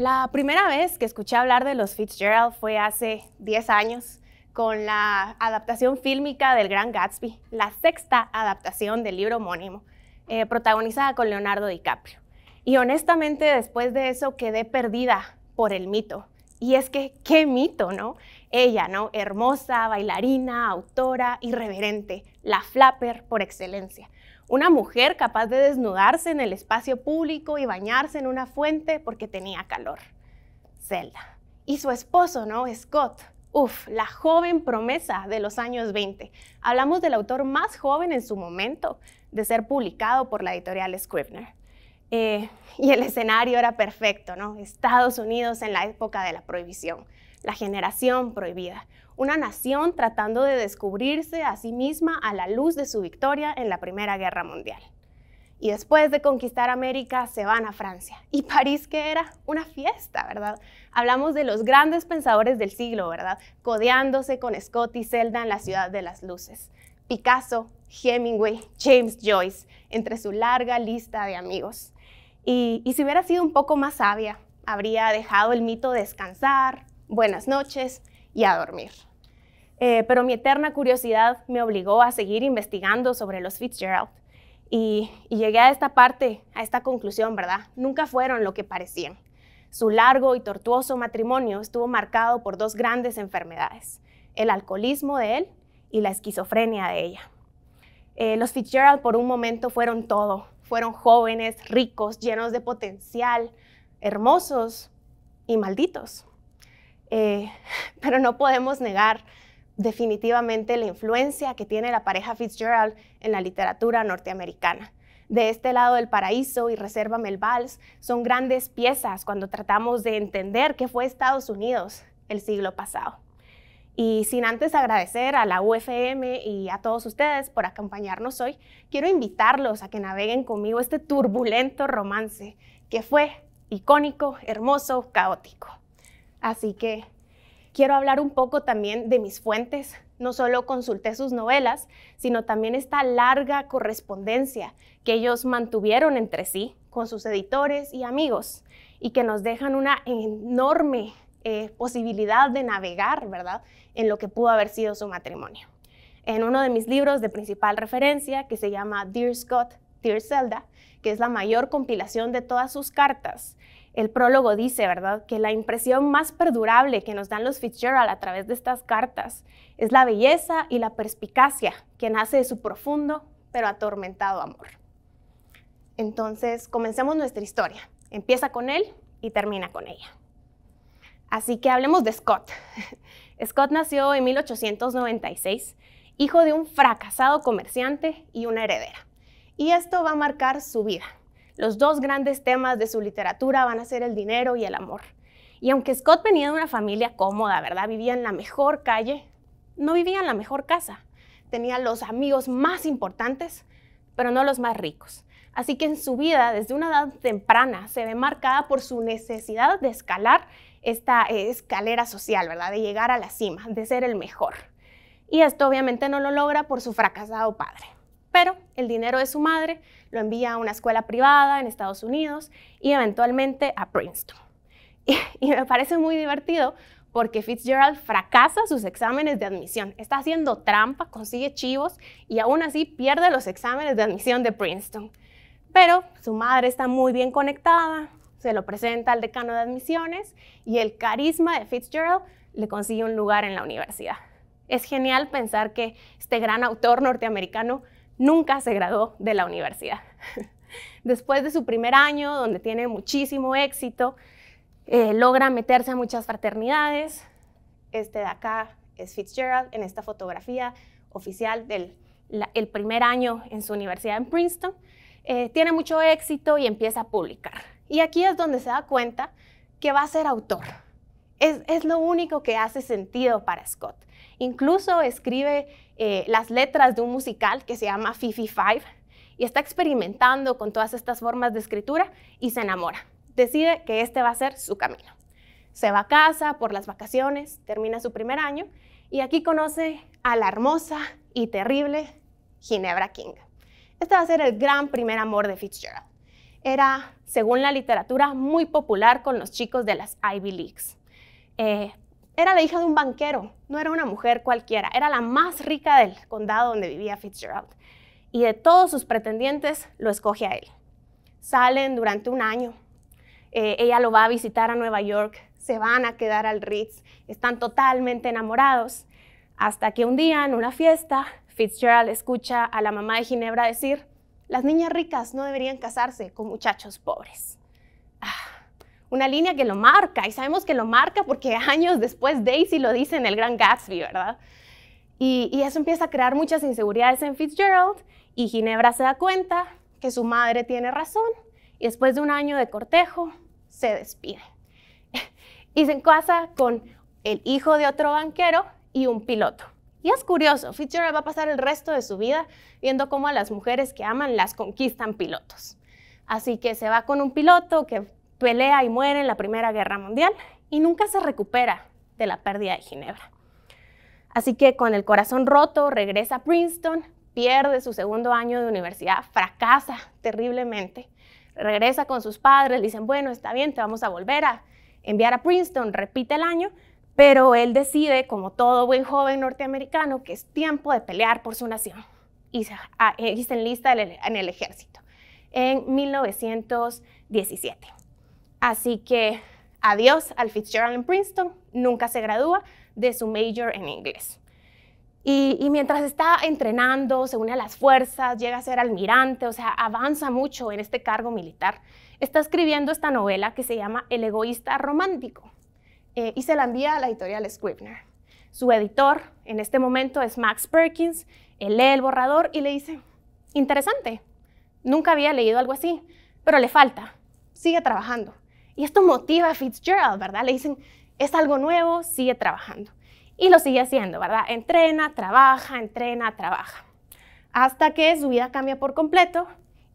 La primera vez que escuché hablar de los Fitzgerald fue hace 10 años con la adaptación fílmica del Gran Gatsby, la sexta adaptación del libro homónimo, eh, protagonizada con Leonardo DiCaprio. Y honestamente después de eso quedé perdida por el mito. Y es que, qué mito, ¿no? Ella, ¿no? Hermosa, bailarina, autora, irreverente, la flapper por excelencia. Una mujer capaz de desnudarse en el espacio público y bañarse en una fuente porque tenía calor. Zelda. Y su esposo, ¿no? Scott. Uf, la joven promesa de los años 20. Hablamos del autor más joven en su momento de ser publicado por la editorial Scribner. Eh, y el escenario era perfecto, ¿no? Estados Unidos en la época de la prohibición, la generación prohibida, una nación tratando de descubrirse a sí misma a la luz de su victoria en la Primera Guerra Mundial. Y después de conquistar América, se van a Francia. Y París, que era una fiesta, ¿verdad? Hablamos de los grandes pensadores del siglo, ¿verdad? Codeándose con Scott y Zelda en la ciudad de las luces. Picasso, Hemingway, James Joyce, entre su larga lista de amigos. Y, y si hubiera sido un poco más sabia, habría dejado el mito descansar, buenas noches y a dormir. Eh, pero mi eterna curiosidad me obligó a seguir investigando sobre los Fitzgerald y, llegué a esta parte, a esta conclusión, ¿verdad? Nunca fueron lo que parecían. Su largo y tortuoso matrimonio estuvo marcado por dos grandes enfermedades, el alcoholismo de él y la esquizofrenia de ella. Eh, los Fitzgerald por un momento fueron todo. Fueron jóvenes, ricos, llenos de potencial, hermosos y malditos. Eh, pero no podemos negar definitivamente la influencia que tiene la pareja Fitzgerald en la literatura norteamericana. De este lado del paraíso y reserva el son grandes piezas cuando tratamos de entender qué fue Estados Unidos el siglo pasado. Y sin antes agradecer a la UFM y a todos ustedes por acompañarnos hoy, quiero invitarlos a que naveguen conmigo este turbulento romance que fue icónico, hermoso, caótico. Así que quiero hablar un poco también de mis fuentes. No solo consulté sus novelas, sino también esta larga correspondencia que ellos mantuvieron entre sí con sus editores y amigos y que nos dejan una enorme eh, posibilidad de navegar, ¿verdad?, en lo que pudo haber sido su matrimonio. En uno de mis libros de principal referencia, que se llama Dear Scott, Dear Zelda, que es la mayor compilación de todas sus cartas, el prólogo dice, ¿verdad?, que la impresión más perdurable que nos dan los Fitzgerald a través de estas cartas es la belleza y la perspicacia que nace de su profundo pero atormentado amor. Entonces, comencemos nuestra historia. Empieza con él y termina con ella. Así que hablemos de Scott. Scott nació en 1896, hijo de un fracasado comerciante y una heredera. Y esto va a marcar su vida los dos grandes temas de su literatura van a ser el dinero y el amor. Y aunque Scott venía de una familia cómoda, ¿verdad? Vivía en la mejor calle, no vivía en la mejor casa. Tenía los amigos más importantes, pero no los más ricos. Así que en su vida, desde una edad temprana, se ve marcada por su necesidad de escalar esta eh, escalera social, ¿verdad? De llegar a la cima, de ser el mejor. Y esto obviamente no lo logra por su fracasado padre. Pero el dinero de su madre lo envía a una escuela privada en Estados Unidos y eventualmente a Princeton. Y, me parece muy divertido porque Fitzgerald fracasa sus exámenes de admisión. Está haciendo trampa, consigue chivos y aún así pierde los exámenes de admisión de Princeton. Pero su madre está muy bien conectada, se lo presenta al decano de admisiones y el carisma de Fitzgerald le consigue un lugar en la universidad. Es genial pensar que este gran autor norteamericano nunca se graduó de la universidad. Después de su primer año, donde tiene muchísimo éxito, eh, logra meterse a muchas fraternidades. Este de acá es Fitzgerald en esta fotografía oficial del primer año en su universidad en Princeton. Eh, tiene mucho éxito y empieza a publicar. Y aquí es donde se da cuenta que va a ser autor. es lo único que hace sentido para Scott. Incluso escribe eh, las letras de un musical que se llama Fifi Five y está experimentando con todas estas formas de escritura y se enamora. Decide que este va a ser su camino. Se va a casa por las vacaciones, termina su primer año y aquí conoce a la hermosa y terrible Ginebra King. Este va a ser el gran primer amor de Fitzgerald. Era, según la literatura, muy popular con los chicos de las Ivy Leagues. Eh, era la hija de un banquero, no era una mujer cualquiera, era la más rica del condado donde vivía Fitzgerald. Y de todos sus pretendientes lo escoge a él. Salen durante un año. Eh, ella lo va a visitar a Nueva York, se van a quedar al Ritz, están totalmente enamorados, hasta que un día en una fiesta Fitzgerald escucha a la mamá de Ginebra decir, las niñas ricas no deberían casarse con muchachos pobres. Ah, una línea que lo marca y sabemos que lo marca porque años después Daisy lo dice en el Gran Gatsby, ¿verdad? Y, eso empieza a crear muchas inseguridades en Fitzgerald y Ginebra se da cuenta que su madre tiene razón y después de un año de cortejo se despide y se casa con el hijo de otro banquero y un piloto. Y es curioso, Fitzgerald va a pasar el resto de su vida viendo cómo a las mujeres que aman las conquistan pilotos. Así que se va con un piloto que pelea y muere en la Primera Guerra Mundial y nunca se recupera de la pérdida de Ginebra. Así que con el corazón roto regresa a Princeton, pierde su segundo año de universidad, fracasa terriblemente, regresa con sus padres, dicen, bueno, está bien, te vamos a volver a enviar a Princeton, repite el año, pero él decide, como todo buen joven norteamericano, que es tiempo de pelear por su nación y se, ah, eh, enlista en el ejército en 1917. Así que adiós al Fitzgerald en Princeton, nunca se gradúa de su major en inglés. Y, mientras está entrenando, se une a las fuerzas, llega a ser almirante, o sea, avanza mucho en este cargo militar. Está escribiendo esta novela que se llama El egoísta romántico eh, y se la envía a la editorial Scribner. Su editor en este momento es Max Perkins, él lee el borrador y le dice, interesante, nunca había leído algo así, pero le falta, sigue trabajando. Y esto motiva a Fitzgerald, ¿verdad? Le dicen, es algo nuevo, sigue trabajando. Y lo sigue haciendo, ¿verdad? Entrena, trabaja, entrena, trabaja. Hasta que su vida cambia por completo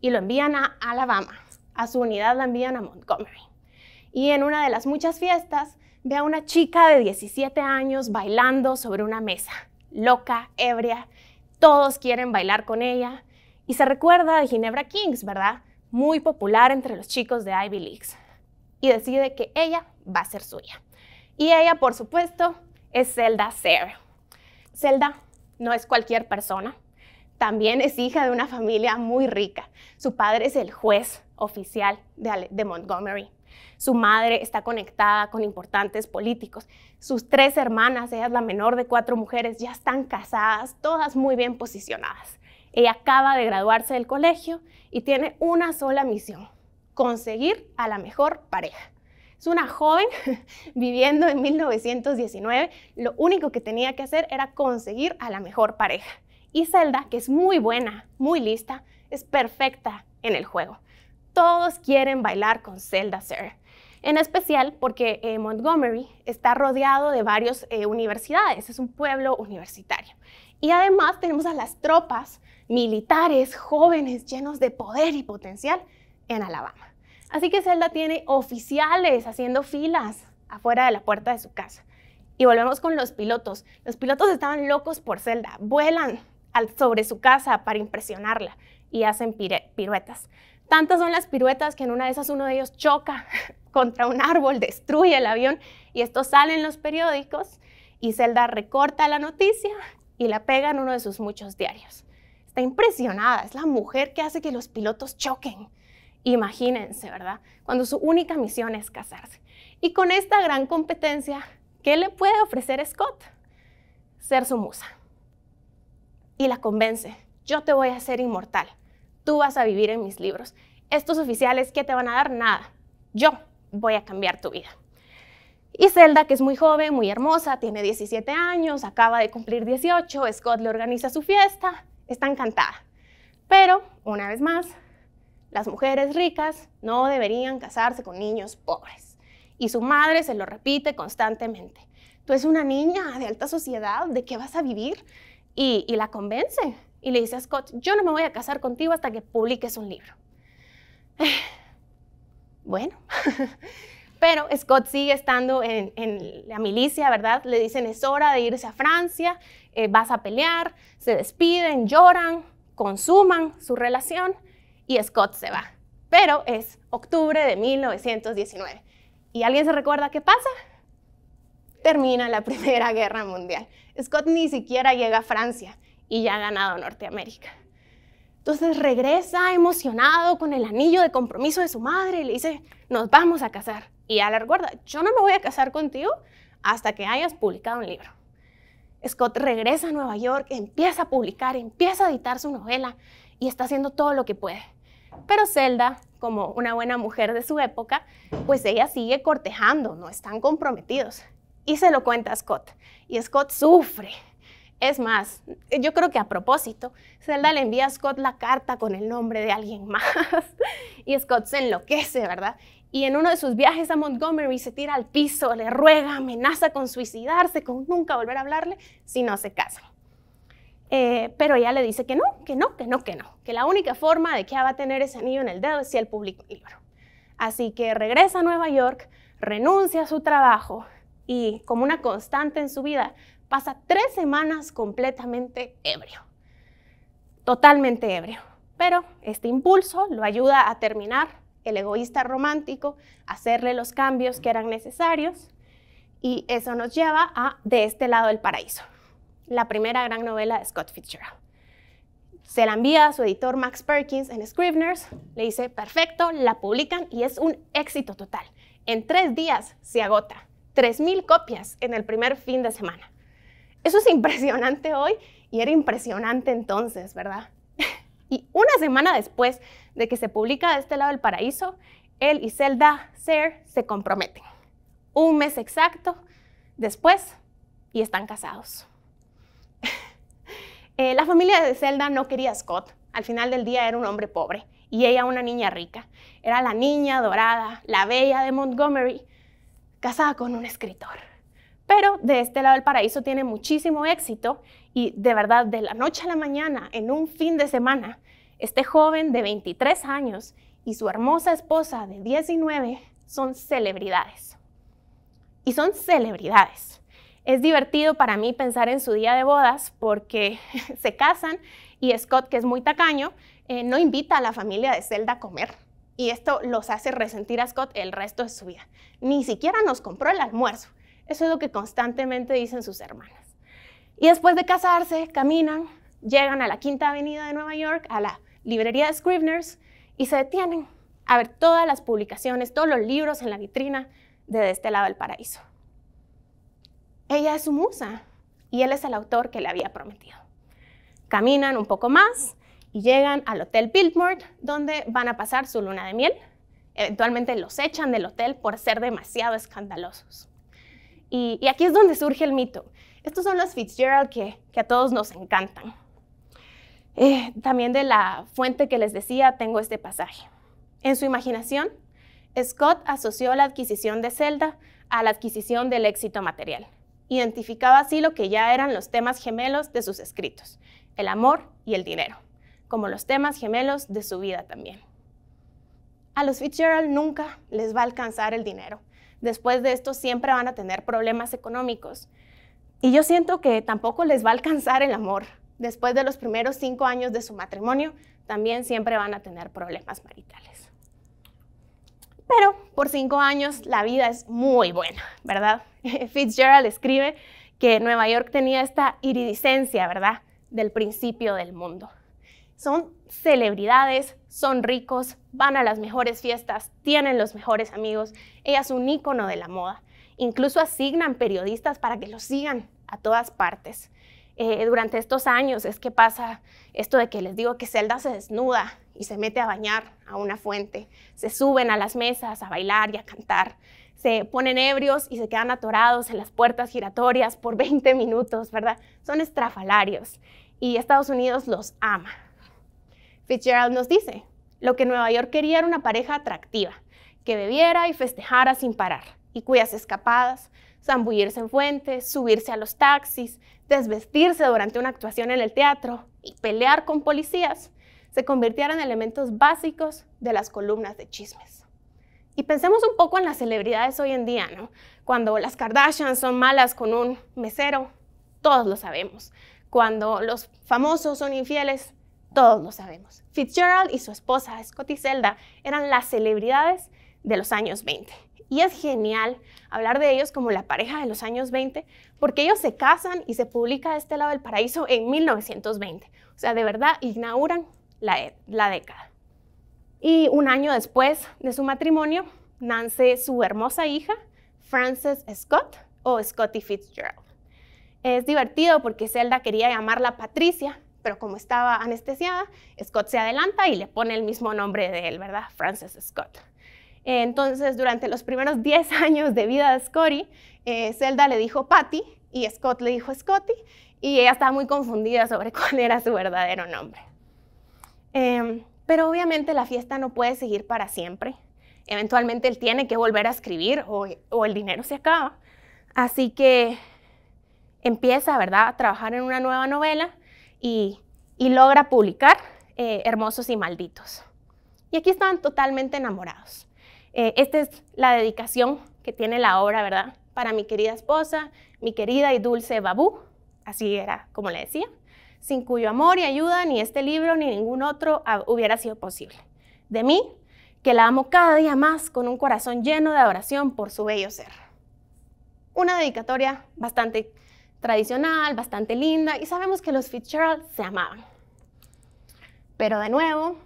y lo envían a Alabama. A su unidad la envían a Montgomery. Y en una de las muchas fiestas ve a una chica de 17 años bailando sobre una mesa, loca, ebria. Todos quieren bailar con ella. Y se recuerda de Ginebra Kings, ¿verdad? Muy popular entre los chicos de Ivy Leagues y decide que ella va a ser suya. Y ella, por supuesto, es Zelda Sarah. Zelda no es cualquier persona. También es hija de una familia muy rica. Su padre es el juez oficial de, de Montgomery. Su madre está conectada con importantes políticos. Sus tres hermanas, ella es la menor de cuatro mujeres, ya están casadas, todas muy bien posicionadas. Ella acaba de graduarse del colegio y tiene una sola misión, conseguir a la mejor pareja. Es una joven viviendo en 1919, lo único que tenía que hacer era conseguir a la mejor pareja. Y Zelda, que es muy buena, muy lista, es perfecta en el juego. Todos quieren bailar con Zelda Sir, en especial porque eh, Montgomery está rodeado de varias eh, universidades, es un pueblo universitario. Y además tenemos a las tropas militares jóvenes llenos de poder y potencial en Alabama. Así que Zelda tiene oficiales haciendo filas afuera de la puerta de su casa. Y volvemos con los pilotos. Los pilotos estaban locos por Zelda. Vuelan sobre su casa para impresionarla y hacen piruetas. Tantas son las piruetas que en una de esas uno de ellos choca contra un árbol, destruye el avión y esto sale en los periódicos y Zelda recorta la noticia y la pega en uno de sus muchos diarios. Está impresionada, es la mujer que hace que los pilotos choquen. Imagínense, ¿verdad? Cuando su única misión es casarse. Y con esta gran competencia, ¿qué le puede ofrecer Scott? Ser su musa. Y la convence, yo te voy a hacer inmortal, tú vas a vivir en mis libros. Estos oficiales, ¿qué te van a dar? Nada. Yo voy a cambiar tu vida. Y Zelda, que es muy joven, muy hermosa, tiene 17 años, acaba de cumplir 18, Scott le organiza su fiesta, está encantada. Pero, una vez más, las mujeres ricas no deberían casarse con niños pobres. Y su madre se lo repite constantemente. Tú es una niña de alta sociedad, ¿de qué vas a vivir? Y, la convence. Y le dice a Scott, yo no me voy a casar contigo hasta que publiques un libro. bueno, pero Scott sigue estando en, la milicia, ¿verdad? Le dicen es hora de irse a Francia, eh, vas a pelear, se despiden, lloran, consuman su relación y Scott se va. Pero es octubre de 1919. ¿Y alguien se recuerda qué pasa? Termina la Primera Guerra Mundial. Scott ni siquiera llega a Francia y ya ha ganado Norteamérica. Entonces regresa emocionado con el anillo de compromiso de su madre y le dice, nos vamos a casar. Y a la recuerda, yo no me voy a casar contigo hasta que hayas publicado un libro. Scott regresa a Nueva York, empieza a publicar, empieza a editar su novela y está haciendo todo lo que puede. Pero Zelda, como una buena mujer de su época, pues ella sigue cortejando, no están comprometidos. Y se lo cuenta a Scott. Y Scott sufre. Es más, yo creo que a propósito, Zelda le envía a Scott la carta con el nombre de alguien más. y Scott se enloquece, ¿verdad? Y en uno de sus viajes a Montgomery se tira al piso, le ruega, amenaza con suicidarse, con nunca volver a hablarle si no se casa. Eh, pero ella le dice que no, que no, que no, que no, que la única forma de que va a tener ese anillo en el dedo es si él publica un libro. Así que regresa a Nueva York, renuncia a su trabajo y como una constante en su vida, pasa tres semanas completamente ebrio, totalmente ebrio. Pero este impulso lo ayuda a terminar el egoísta romántico, hacerle los cambios que eran necesarios y eso nos lleva a de este lado del paraíso la primera gran novela de Scott Fitzgerald. Se la envía a su editor Max Perkins en Scribners, le dice, perfecto, la publican y es un éxito total. En tres días se agota, 3.000 copias en el primer fin de semana. Eso es impresionante hoy y era impresionante entonces, ¿verdad? y una semana después de que se publica De este lado del paraíso, él y Zelda Ser se comprometen. Un mes exacto después y están casados. Eh, la familia de Zelda no quería a Scott. Al final del día era un hombre pobre y ella una niña rica. Era la niña dorada, la bella de Montgomery, casada con un escritor. Pero de este lado del paraíso tiene muchísimo éxito y de verdad de la noche a la mañana, en un fin de semana, este joven de 23 años y su hermosa esposa de 19 son celebridades. Y son celebridades. Es divertido para mí pensar en su día de bodas porque se casan y Scott, que es muy tacaño, eh, no invita a la familia de Zelda a comer. Y esto los hace resentir a Scott el resto de su vida. Ni siquiera nos compró el almuerzo. Eso es lo que constantemente dicen sus hermanas. Y después de casarse, caminan, llegan a la Quinta Avenida de Nueva York, a la librería de Scribner's, y se detienen a ver todas las publicaciones, todos los libros en la vitrina de, de este lado del paraíso. Ella es su musa y él es el autor que le había prometido. Caminan un poco más y llegan al Hotel Biltmore, donde van a pasar su luna de miel. Eventualmente los echan del hotel por ser demasiado escandalosos. Y, aquí es donde surge el mito. Estos son los Fitzgerald que, a todos nos encantan. Eh, también de la fuente que les decía tengo este pasaje. En su imaginación, Scott asoció la adquisición de Zelda a la adquisición del éxito material. Identificaba así lo que ya eran los temas gemelos de sus escritos, el amor y el dinero, como los temas gemelos de su vida también. A los Fitzgerald nunca les va a alcanzar el dinero. Después de esto siempre van a tener problemas económicos. Y yo siento que tampoco les va a alcanzar el amor. Después de los primeros cinco años de su matrimonio, también siempre van a tener problemas maritales pero por cinco años la vida es muy buena, ¿verdad? Fitzgerald escribe que Nueva York tenía esta iridiscencia, ¿verdad? Del principio del mundo. Son celebridades, son ricos, van a las mejores fiestas, tienen los mejores amigos, ella es un icono de la moda. Incluso asignan periodistas para que los sigan a todas partes. Eh, durante estos años es que pasa esto de que les digo que Zelda se desnuda y se mete a bañar a una fuente, se suben a las mesas a bailar y a cantar, se ponen ebrios y se quedan atorados en las puertas giratorias por 20 minutos, ¿verdad? Son estrafalarios y Estados Unidos los ama. Fitzgerald nos dice, lo que Nueva York quería era una pareja atractiva, que bebiera y festejara sin parar, y cuyas escapadas, zambullirse en fuentes, subirse a los taxis, desvestirse durante una actuación en el teatro y pelear con policías se convirtieron en elementos básicos de las columnas de chismes. Y pensemos un poco en las celebridades hoy en día, ¿no? Cuando las Kardashian son malas con un mesero, todos lo sabemos. Cuando los famosos son infieles, todos lo sabemos. Fitzgerald y su esposa Scotty Zelda eran las celebridades de los años 20. Y es genial hablar de ellos como la pareja de los años 20, porque ellos se casan y se publica Este lado del paraíso en 1920. O sea, de verdad inauguran la, la década. Y un año después de su matrimonio, nace su hermosa hija, Frances Scott o Scotty Fitzgerald. Es divertido porque Zelda quería llamarla Patricia, pero como estaba anestesiada, Scott se adelanta y le pone el mismo nombre de él, ¿verdad? Frances Scott. Eh, entonces, durante los primeros 10 años de vida de Scotty, eh, Zelda le dijo Patty y Scott le dijo Scotty, y ella estaba muy confundida sobre cuál era su verdadero nombre. Em, pero obviamente la fiesta no puede seguir para siempre. Eventualmente él tiene que volver a escribir o, el dinero se acaba. Así que empieza, ¿verdad?, a trabajar en una nueva novela y, logra publicar eh, Hermosos y Malditos. Y aquí estaban totalmente enamorados. Eh, esta es la dedicación que tiene la obra, ¿verdad? Para mi querida esposa, mi querida y dulce Babú, así era como le decía, sin cuyo amor y ayuda ni este libro ni ningún otro hubiera sido posible. De mí, que la amo cada día más con un corazón lleno de adoración por su bello ser. Una dedicatoria bastante tradicional, bastante linda, y sabemos que los Fitzgerald se amaban. Pero de nuevo,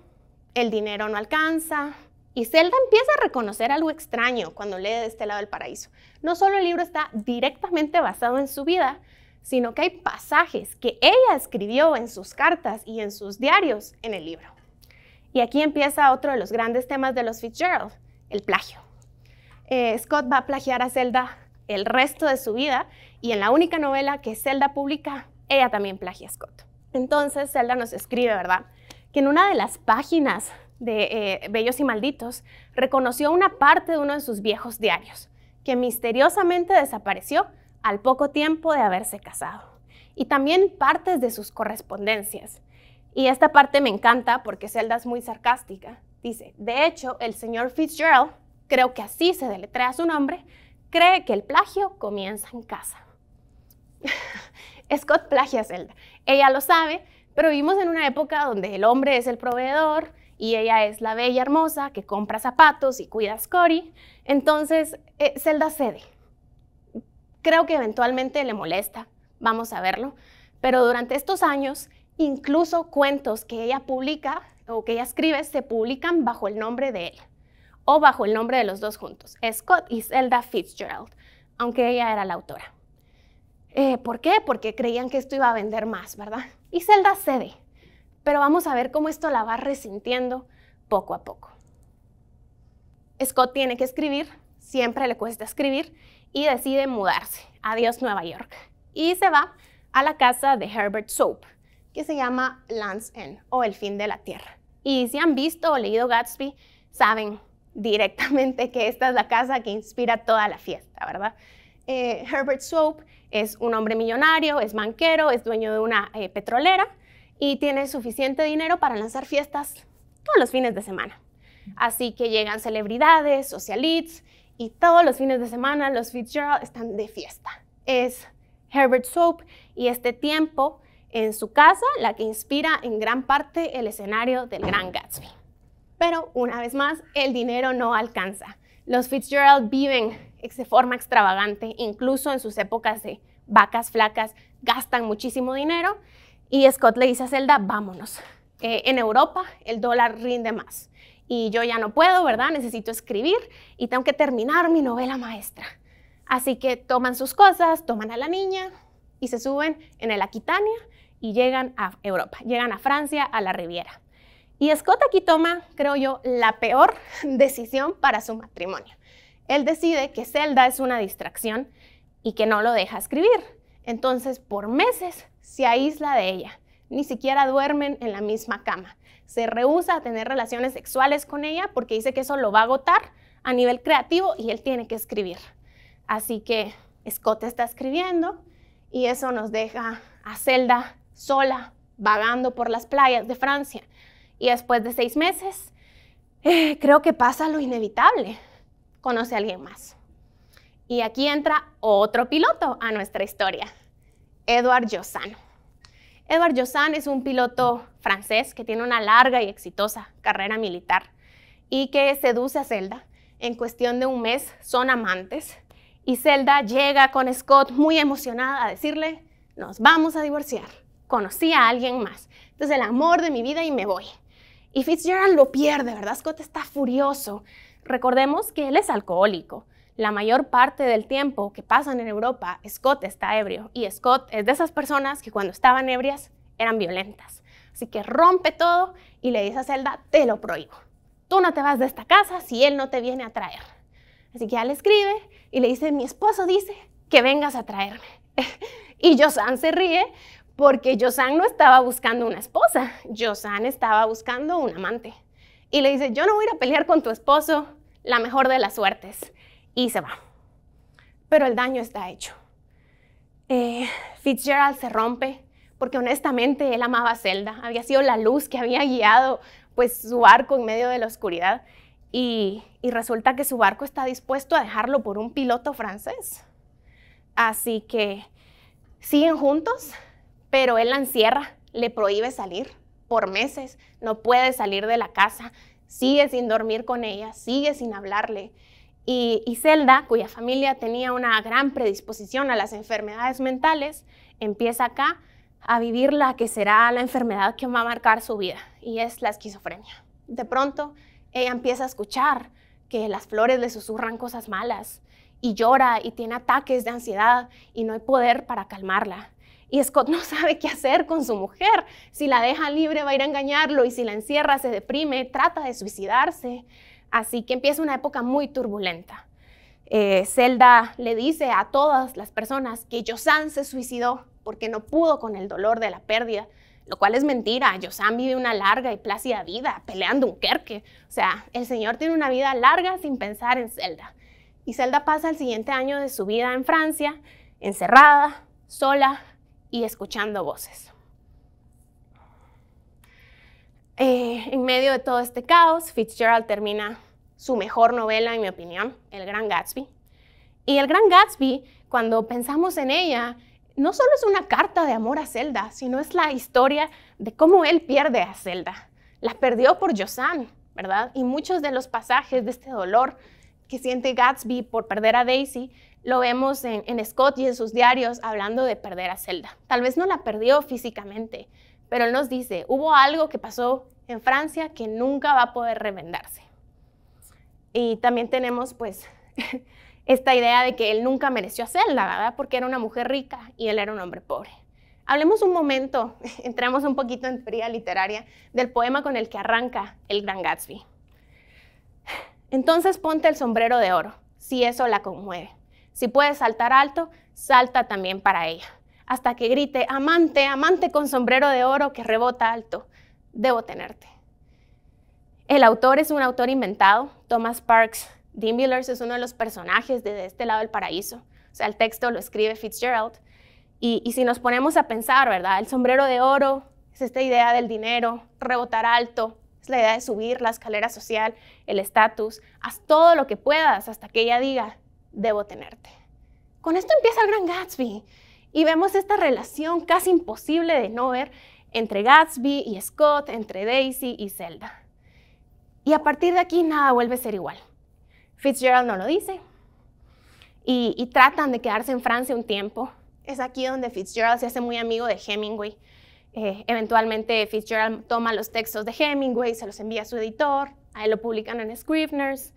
el dinero no alcanza, y Zelda empieza a reconocer algo extraño cuando lee de este lado del paraíso. No solo el libro está directamente basado en su vida, sino que hay pasajes que ella escribió en sus cartas y en sus diarios en el libro. Y aquí empieza otro de los grandes temas de los Fitzgerald, el plagio. Eh, Scott va a plagiar a Zelda el resto de su vida y en la única novela que Zelda publica, ella también plagia a Scott. Entonces Zelda nos escribe, ¿verdad? Que en una de las páginas de eh, Bellos y Malditos, reconoció una parte de uno de sus viejos diarios, que misteriosamente desapareció al poco tiempo de haberse casado, y también partes de sus correspondencias. Y esta parte me encanta porque Zelda es muy sarcástica. Dice, de hecho, el señor Fitzgerald, creo que así se deletrea su nombre, cree que el plagio comienza en casa. Scott plagia a Zelda. Ella lo sabe, pero vivimos en una época donde el hombre es el proveedor, y ella es la bella hermosa que compra zapatos y cuida a Scory, Entonces, eh, Zelda cede. Creo que eventualmente le molesta, vamos a verlo, pero durante estos años, incluso cuentos que ella publica o que ella escribe se publican bajo el nombre de él o bajo el nombre de los dos juntos, Scott y Zelda Fitzgerald, aunque ella era la autora. Eh, ¿Por qué? Porque creían que esto iba a vender más, ¿verdad? Y Zelda cede, pero vamos a ver cómo esto la va resintiendo poco a poco. Scott tiene que escribir, siempre le cuesta escribir, y decide mudarse. Adiós Nueva York. Y se va a la casa de Herbert Soap, que se llama Land's End o El Fin de la Tierra. Y si han visto o leído Gatsby, saben directamente que esta es la casa que inspira toda la fiesta, ¿verdad? Eh, Herbert Soap es un hombre millonario, es banquero, es dueño de una eh, petrolera y tiene suficiente dinero para lanzar fiestas todos los fines de semana. Así que llegan celebridades, socialites y todos los fines de semana los Fitzgerald están de fiesta. Es Herbert Soap y este tiempo en su casa la que inspira en gran parte el escenario del Gran Gatsby. Pero una vez más, el dinero no alcanza. Los Fitzgerald viven de forma extravagante, incluso en sus épocas de vacas flacas, gastan muchísimo dinero y Scott le dice a Zelda, vámonos. Eh, en Europa el dólar rinde más. Y yo ya no puedo, ¿verdad? Necesito escribir y tengo que terminar mi novela maestra. Así que toman sus cosas, toman a la niña y se suben en el Aquitania y llegan a Europa, llegan a Francia, a la Riviera. Y Scott aquí toma, creo yo, la peor decisión para su matrimonio. Él decide que Zelda es una distracción y que no lo deja escribir. Entonces, por meses se aísla de ella. Ni siquiera duermen en la misma cama. Se rehúsa a tener relaciones sexuales con ella porque dice que eso lo va a agotar a nivel creativo y él tiene que escribir. Así que Scott está escribiendo y eso nos deja a Zelda sola, vagando por las playas de Francia. Y después de seis meses, eh, creo que pasa lo inevitable. Conoce a alguien más. Y aquí entra otro piloto a nuestra historia. Edward Jossan. Edward Jossan es un piloto francés que tiene una larga y exitosa carrera militar y que seduce a Zelda. En cuestión de un mes son amantes y Zelda llega con Scott muy emocionada a decirle, nos vamos a divorciar. Conocí a alguien más. Es el amor de mi vida y me voy. Y Fitzgerald lo pierde, ¿verdad? Scott está furioso. Recordemos que él es alcohólico la mayor parte del tiempo que pasan en Europa, Scott está ebrio y Scott es de esas personas que cuando estaban ebrias eran violentas. Así que rompe todo y le dice a Zelda, te lo prohíbo. Tú no te vas de esta casa si él no te viene a traer. Así que ya le escribe y le dice, mi esposo dice que vengas a traerme. y Josan se ríe porque Josan no estaba buscando una esposa, Josan estaba buscando un amante. Y le dice, yo no voy a ir a pelear con tu esposo, la mejor de las suertes y se va. Pero el daño está hecho. Eh, Fitzgerald se rompe porque honestamente él amaba a Zelda, había sido la luz que había guiado pues su barco en medio de la oscuridad y resulta que su barco está dispuesto a dejarlo por un piloto francés. Así que siguen juntos, pero él la encierra, le prohíbe salir por meses, no puede salir de la casa, sigue sin dormir con ella, sigue sin hablarle y, Zelda, cuya familia tenía una gran predisposición a las enfermedades mentales, empieza acá a vivir la que será la enfermedad que va a marcar su vida, y es la esquizofrenia. De pronto, ella empieza a escuchar que las flores le susurran cosas malas, y llora y tiene ataques de ansiedad y no hay poder para calmarla. Y Scott no sabe qué hacer con su mujer. Si la deja libre va a ir a engañarlo y si la encierra se deprime, trata de suicidarse. Así que empieza una época muy turbulenta. Eh, Zelda le dice a todas las personas que Yosan se suicidó porque no pudo con el dolor de la pérdida, lo cual es mentira. Yosan vive una larga y plácida vida peleando un kerque. O sea, el señor tiene una vida larga sin pensar en Zelda. Y Zelda pasa el siguiente año de su vida en Francia, encerrada, sola y escuchando voces. Eh, en medio de todo este caos, Fitzgerald termina su mejor novela, en mi opinión, El Gran Gatsby. Y El Gran Gatsby, cuando pensamos en ella, no solo es una carta de amor a Zelda, sino es la historia de cómo él pierde a Zelda. La perdió por sam ¿verdad? Y muchos de los pasajes de este dolor que siente Gatsby por perder a Daisy lo vemos en, en Scott y en sus diarios hablando de perder a Zelda. Tal vez no la perdió físicamente, pero él nos dice, hubo algo que pasó en Francia que nunca va a poder remendarse. Y también tenemos pues esta idea de que él nunca mereció hacerla, ¿verdad? Porque era una mujer rica y él era un hombre pobre. Hablemos un momento, entramos un poquito en teoría literaria, del poema con el que arranca el Gran Gatsby. Entonces ponte el sombrero de oro, si eso la conmueve. Si puedes saltar alto, salta también para ella hasta que grite, amante, amante con sombrero de oro que rebota alto, debo tenerte. El autor es un autor inventado, Thomas Parks. Dean Millers es uno de los personajes de, este lado del paraíso. O sea, el texto lo escribe Fitzgerald. y si nos ponemos a pensar, ¿verdad? El sombrero de oro es esta idea del dinero, rebotar alto, es la idea de subir la escalera social, el estatus. Haz todo lo que puedas hasta que ella diga, debo tenerte. Con esto empieza el gran Gatsby. Y vemos esta relación casi imposible de no ver entre Gatsby y Scott, entre Daisy y Zelda. Y a partir de aquí nada vuelve a ser igual. Fitzgerald no lo dice. Y, tratan de quedarse en Francia un tiempo. Es aquí donde Fitzgerald se hace muy amigo de Hemingway. Eh, eventualmente Fitzgerald toma los textos de Hemingway, se los envía a su editor, a lo publican en Scribners.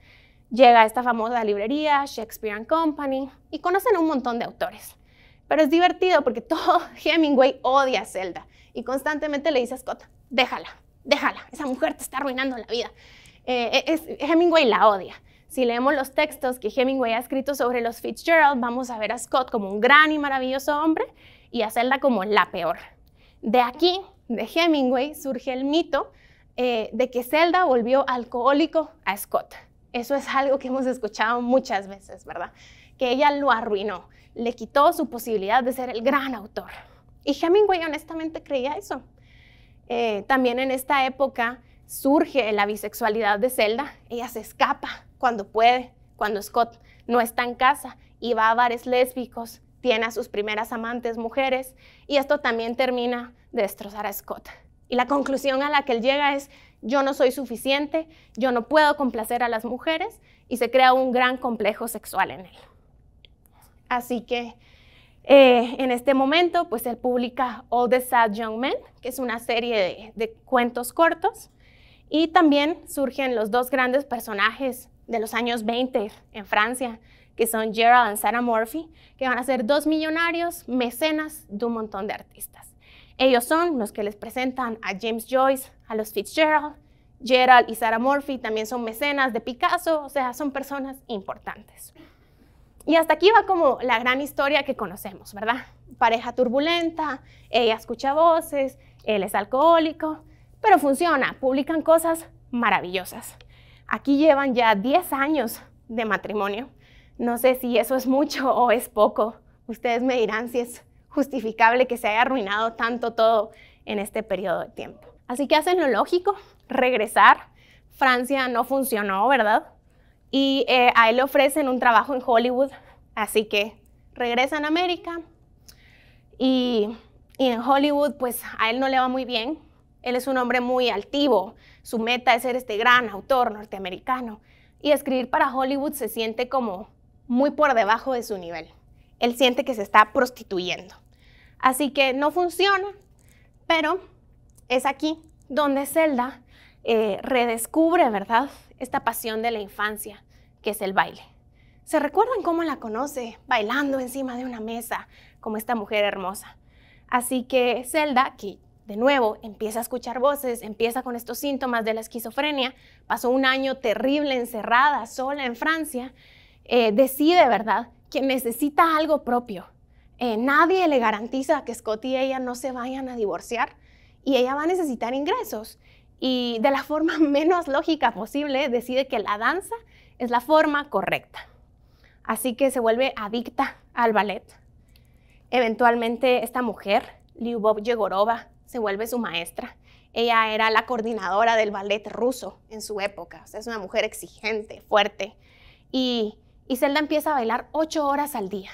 llega a esta famosa librería, Shakespeare and Company, y conocen un montón de autores. Pero es divertido porque todo Hemingway odia a Zelda y constantemente le dice a Scott, déjala, déjala, esa mujer te está arruinando la vida. Eh, eh, Hemingway la odia. Si leemos los textos que Hemingway ha escrito sobre los Fitzgerald, vamos a ver a Scott como un gran y maravilloso hombre y a Zelda como la peor. De aquí, de Hemingway, surge el mito eh, de que Zelda volvió alcohólico a Scott. Eso es algo que hemos escuchado muchas veces, ¿verdad? Que ella lo arruinó le quitó su posibilidad de ser el gran autor. Y Hemingway honestamente creía eso. Eh, también en esta época surge la bisexualidad de Zelda. Ella se escapa cuando puede, cuando Scott no está en casa y va a bares lésbicos, tiene a sus primeras amantes mujeres y esto también termina de destrozar a Scott. Y la conclusión a la que él llega es, yo no soy suficiente, yo no puedo complacer a las mujeres y se crea un gran complejo sexual en él. Así que eh, en este momento, pues él publica All the Sad Young Men, que es una serie de, de cuentos cortos, y también surgen los dos grandes personajes de los años 20 en Francia, que son Gerald y Sarah Murphy, que van a ser dos millonarios mecenas de un montón de artistas. Ellos son los que les presentan a James Joyce, a los Fitzgerald, Gerald y Sarah Murphy también son mecenas de Picasso, o sea, son personas importantes. Y hasta aquí va como la gran historia que conocemos, ¿verdad? Pareja turbulenta, ella escucha voces, él es alcohólico, pero funciona, publican cosas maravillosas. Aquí llevan ya 10 años de matrimonio. No sé si eso es mucho o es poco. Ustedes me dirán si es justificable que se haya arruinado tanto todo en este periodo de tiempo. Así que hacen lo lógico, regresar. Francia no funcionó, ¿verdad? y eh, a él le ofrecen un trabajo en Hollywood. Así que regresa a América y, y en Hollywood pues a él no le va muy bien. Él es un hombre muy altivo, su meta es ser este gran autor norteamericano y escribir para Hollywood se siente como muy por debajo de su nivel. Él siente que se está prostituyendo. Así que no funciona, pero es aquí donde Zelda eh, redescubre, ¿verdad?, esta pasión de la infancia, que es el baile. ¿Se recuerdan cómo la conoce? Bailando encima de una mesa, como esta mujer hermosa. Así que Zelda, que de nuevo empieza a escuchar voces, empieza con estos síntomas de la esquizofrenia, pasó un año terrible encerrada, sola en Francia, eh, decide, ¿verdad?, que necesita algo propio. Eh, nadie le garantiza que Scott y ella no se vayan a divorciar y ella va a necesitar ingresos y de la forma menos lógica posible decide que la danza es la forma correcta. Así que se vuelve adicta al ballet. Eventualmente esta mujer, Lyubov Yegorova, se vuelve su maestra. Ella era la coordinadora del ballet ruso en su época. es una mujer exigente, fuerte. Y, y Zelda empieza a bailar ocho horas al día.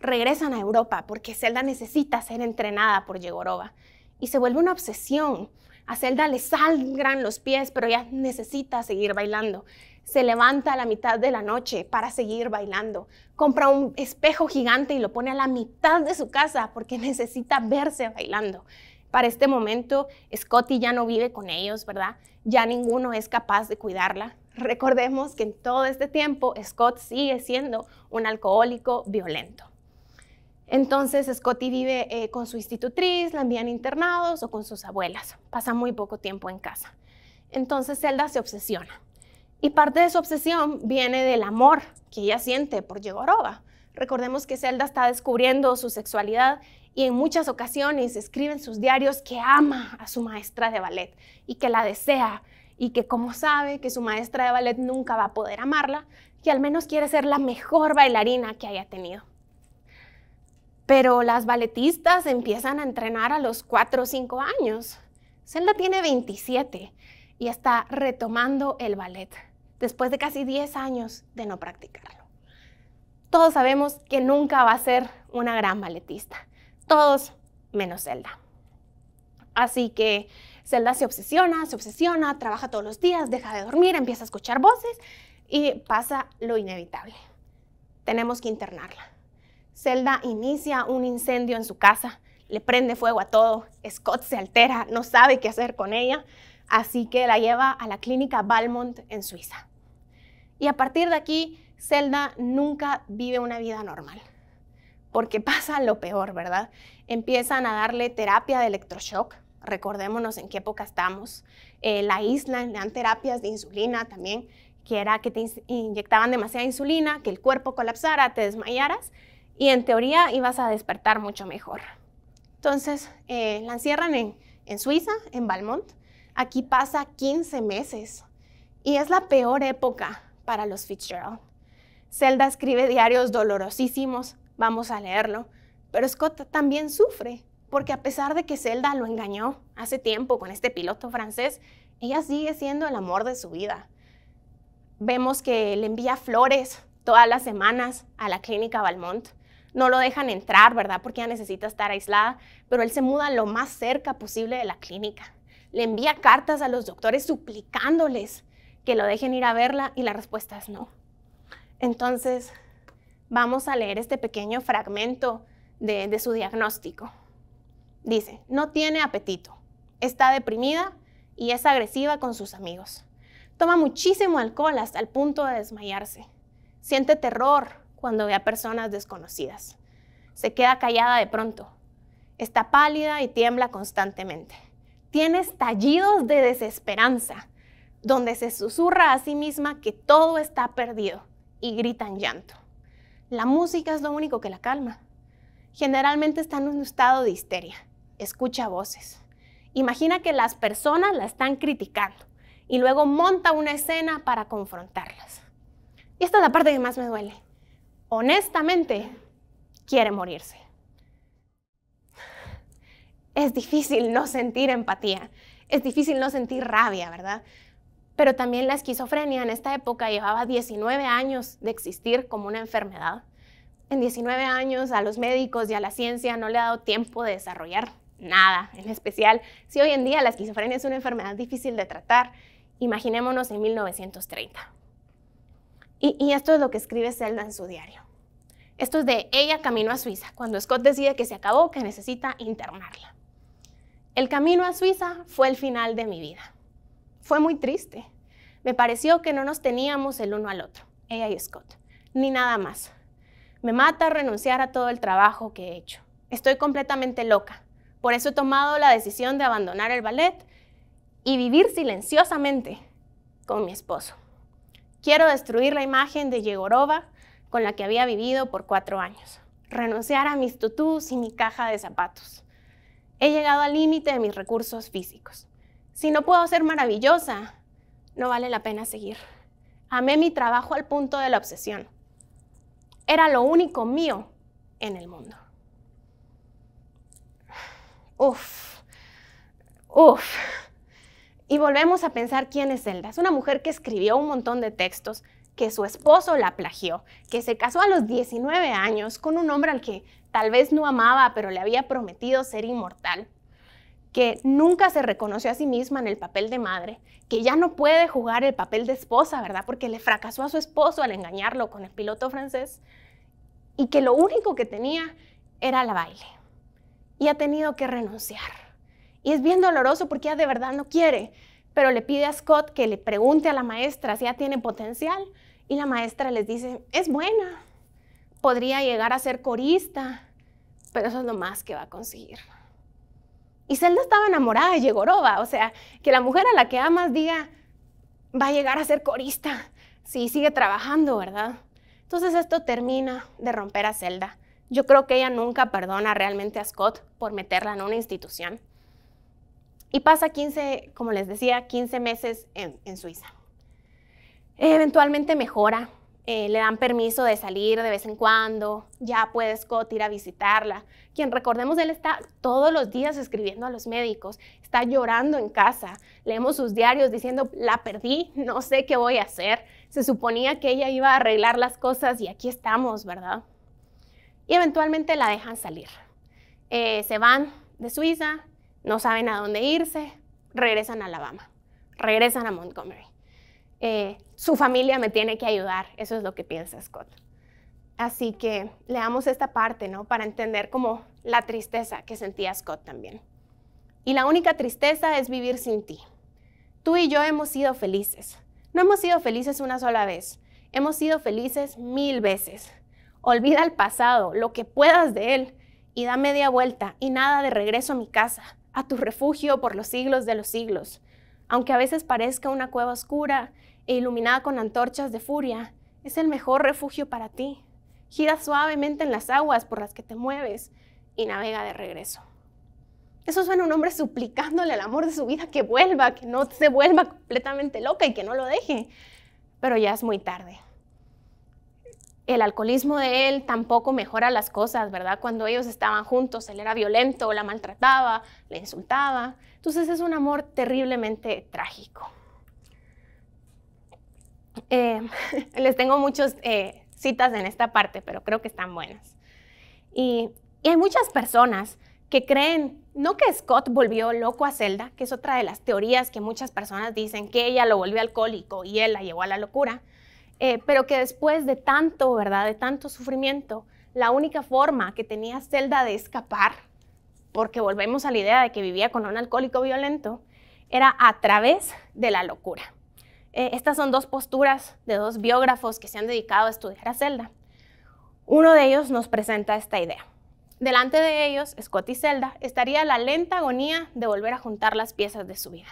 Regresan a Europa porque Zelda necesita ser entrenada por Yegorova. Y se vuelve una obsesión a Zelda le salgan los pies, pero ya necesita seguir bailando. Se levanta a la mitad de la noche para seguir bailando. Compra un espejo gigante y lo pone a la mitad de su casa porque necesita verse bailando. Para este momento, Scotty ya no vive con ellos, ¿verdad? Ya ninguno es capaz de cuidarla. Recordemos que en todo este tiempo, Scott sigue siendo un alcohólico violento. Entonces Scotty vive eh, con su institutriz, la envían internados o con sus abuelas. Pasa muy poco tiempo en casa. Entonces Zelda se obsesiona. Y parte de su obsesión viene del amor que ella siente por Yegorova. Recordemos que Zelda está descubriendo su sexualidad y en muchas ocasiones escribe en sus diarios que ama a su maestra de ballet y que la desea y que como sabe que su maestra de ballet nunca va a poder amarla, que al menos quiere ser la mejor bailarina que haya tenido. Pero las balletistas empiezan a entrenar a los 4 o 5 años. Zelda tiene 27 y está retomando el ballet después de casi 10 años de no practicarlo. Todos sabemos que nunca va a ser una gran balletista, todos menos Zelda. Así que Zelda se obsesiona, se obsesiona, trabaja todos los días, deja de dormir, empieza a escuchar voces y pasa lo inevitable. Tenemos que internarla. Zelda inicia un incendio en su casa, le prende fuego a todo, Scott se altera, no sabe qué hacer con ella, así que la lleva a la clínica Balmont en Suiza. Y a partir de aquí, Zelda nunca vive una vida normal, porque pasa lo peor, ¿verdad? Empiezan a darle terapia de electroshock, recordémonos en qué época estamos, eh, la isla le dan terapias de insulina también, que era que te inyectaban demasiada insulina, que el cuerpo colapsara, te desmayaras, y en teoría ibas a despertar mucho mejor. Entonces, eh, la encierran en, en Suiza, en Valmont. Aquí pasa 15 meses y es la peor época para los Fitzgerald. Zelda escribe diarios dolorosísimos, vamos a leerlo, pero Scott también sufre, porque a pesar de que Zelda lo engañó hace tiempo con este piloto francés, ella sigue siendo el amor de su vida. Vemos que le envía flores todas las semanas a la clínica Valmont no lo dejan entrar, ¿verdad? Porque ella necesita estar aislada, pero él se muda lo más cerca posible de la clínica. Le envía cartas a los doctores suplicándoles que lo dejen ir a verla y la respuesta es no. Entonces, vamos a leer este pequeño fragmento de, de su diagnóstico. Dice, no tiene apetito, está deprimida y es agresiva con sus amigos. Toma muchísimo alcohol hasta el punto de desmayarse. Siente terror, cuando ve a personas desconocidas. Se queda callada de pronto. Está pálida y tiembla constantemente. Tiene estallidos de desesperanza, donde se susurra a sí misma que todo está perdido y grita en llanto. La música es lo único que la calma. Generalmente está en un estado de histeria. Escucha voces. Imagina que las personas la están criticando y luego monta una escena para confrontarlas. Y esta es la parte que más me duele honestamente quiere morirse. Es difícil no sentir empatía, es difícil no sentir rabia, ¿verdad? Pero también la esquizofrenia en esta época llevaba 19 años de existir como una enfermedad. En 19 años a los médicos y a la ciencia no le ha dado tiempo de desarrollar nada en especial. Si hoy en día la esquizofrenia es una enfermedad difícil de tratar, imaginémonos en 1930. Y, esto es lo que escribe Zelda en su diario. Esto es de ella camino a Suiza, cuando Scott decide que se acabó, que necesita internarla. El camino a Suiza fue el final de mi vida. Fue muy triste. Me pareció que no nos teníamos el uno al otro, ella y Scott, ni nada más. Me mata renunciar a todo el trabajo que he hecho. Estoy completamente loca. Por eso he tomado la decisión de abandonar el ballet y vivir silenciosamente con mi esposo. Quiero destruir la imagen de Yegorova con la que había vivido por cuatro años. Renunciar a mis tutús y mi caja de zapatos. He llegado al límite de mis recursos físicos. Si no puedo ser maravillosa, no vale la pena seguir. Amé mi trabajo al punto de la obsesión. Era lo único mío en el mundo. Uf, uf. Y volvemos a pensar quién es Zelda. Es una mujer que escribió un montón de textos, que su esposo la plagió, que se casó a los 19 años con un hombre al que tal vez no amaba, pero le había prometido ser inmortal, que nunca se reconoció a sí misma en el papel de madre, que ya no puede jugar el papel de esposa, ¿verdad? Porque le fracasó a su esposo al engañarlo con el piloto francés, y que lo único que tenía era la baile. Y ha tenido que renunciar y es bien doloroso porque ella de verdad no quiere, pero le pide a Scott que le pregunte a la maestra si ya tiene potencial y la maestra les dice, es buena, podría llegar a ser corista, pero eso es lo más que va a conseguir. Y Zelda estaba enamorada de Yegorova, o sea, que la mujer a la que amas diga, va a llegar a ser corista, si sigue trabajando, ¿verdad? Entonces esto termina de romper a Zelda. Yo creo que ella nunca perdona realmente a Scott por meterla en una institución y pasa 15, como les decía, 15 meses en, Suiza. Eventualmente mejora, eh, le dan permiso de salir de vez en cuando, ya puede Scott ir a visitarla, quien recordemos él está todos los días escribiendo a los médicos, está llorando en casa, leemos sus diarios diciendo, la perdí, no sé qué voy a hacer, se suponía que ella iba a arreglar las cosas y aquí estamos, ¿verdad? Y eventualmente la dejan salir. Eh, se van de Suiza, no saben a dónde irse, regresan a Alabama, regresan a Montgomery. Eh, su familia me tiene que ayudar, eso es lo que piensa Scott. Así que leamos esta parte, ¿no? Para entender como la tristeza que sentía Scott también. Y la única tristeza es vivir sin ti. Tú y yo hemos sido felices. No hemos sido felices una sola vez. Hemos sido felices mil veces. Olvida el pasado, lo que puedas de él, y da media vuelta y nada de regreso a mi casa a tu refugio por los siglos de los siglos. Aunque a veces parezca una cueva oscura e iluminada con antorchas de furia, es el mejor refugio para ti. Gira suavemente en las aguas por las que te mueves y navega de regreso. Eso suena a un hombre suplicándole al amor de su vida que vuelva, que no se vuelva completamente loca y que no lo deje. Pero ya es muy tarde el alcoholismo de él tampoco mejora las cosas, ¿verdad? Cuando ellos estaban juntos, él era violento, la maltrataba, le insultaba. Entonces es un amor terriblemente trágico. Eh, les tengo muchas eh, citas en esta parte, pero creo que están buenas. Y, y hay muchas personas que creen, no que Scott volvió loco a Zelda, que es otra de las teorías que muchas personas dicen, que ella lo volvió alcohólico y él la llevó a la locura, eh, pero que después de tanto, ¿verdad? De tanto sufrimiento, la única forma que tenía Zelda de escapar, porque volvemos a la idea de que vivía con un alcohólico violento, era a través de la locura. Eh, estas son dos posturas de dos biógrafos que se han dedicado a estudiar a Zelda. Uno de ellos nos presenta esta idea. Delante de ellos, Scott y Zelda, estaría la lenta agonía de volver a juntar las piezas de su vida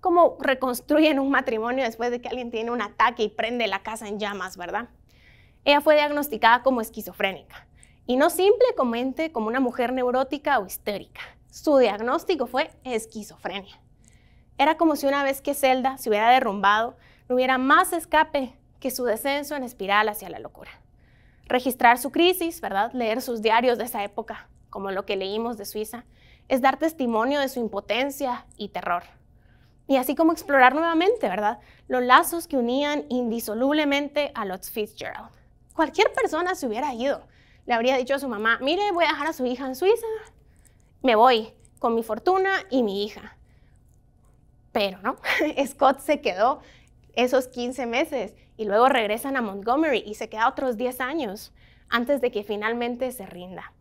cómo reconstruyen un matrimonio después de que alguien tiene un ataque y prende la casa en llamas, ¿verdad? Ella fue diagnosticada como esquizofrénica y no simplemente como una mujer neurótica o histérica. Su diagnóstico fue esquizofrenia. Era como si una vez que Zelda se hubiera derrumbado, no hubiera más escape que su descenso en espiral hacia la locura. Registrar su crisis, ¿verdad? Leer sus diarios de esa época, como lo que leímos de Suiza, es dar testimonio de su impotencia y terror y así como explorar nuevamente, ¿verdad?, los lazos que unían indisolublemente a los Fitzgerald. Cualquier persona se hubiera ido. Le habría dicho a su mamá, mire, voy a dejar a su hija en Suiza, me voy con mi fortuna y mi hija. Pero no, Scott se quedó esos 15 meses y luego regresan a Montgomery y se queda otros 10 años antes de que finalmente se rinda.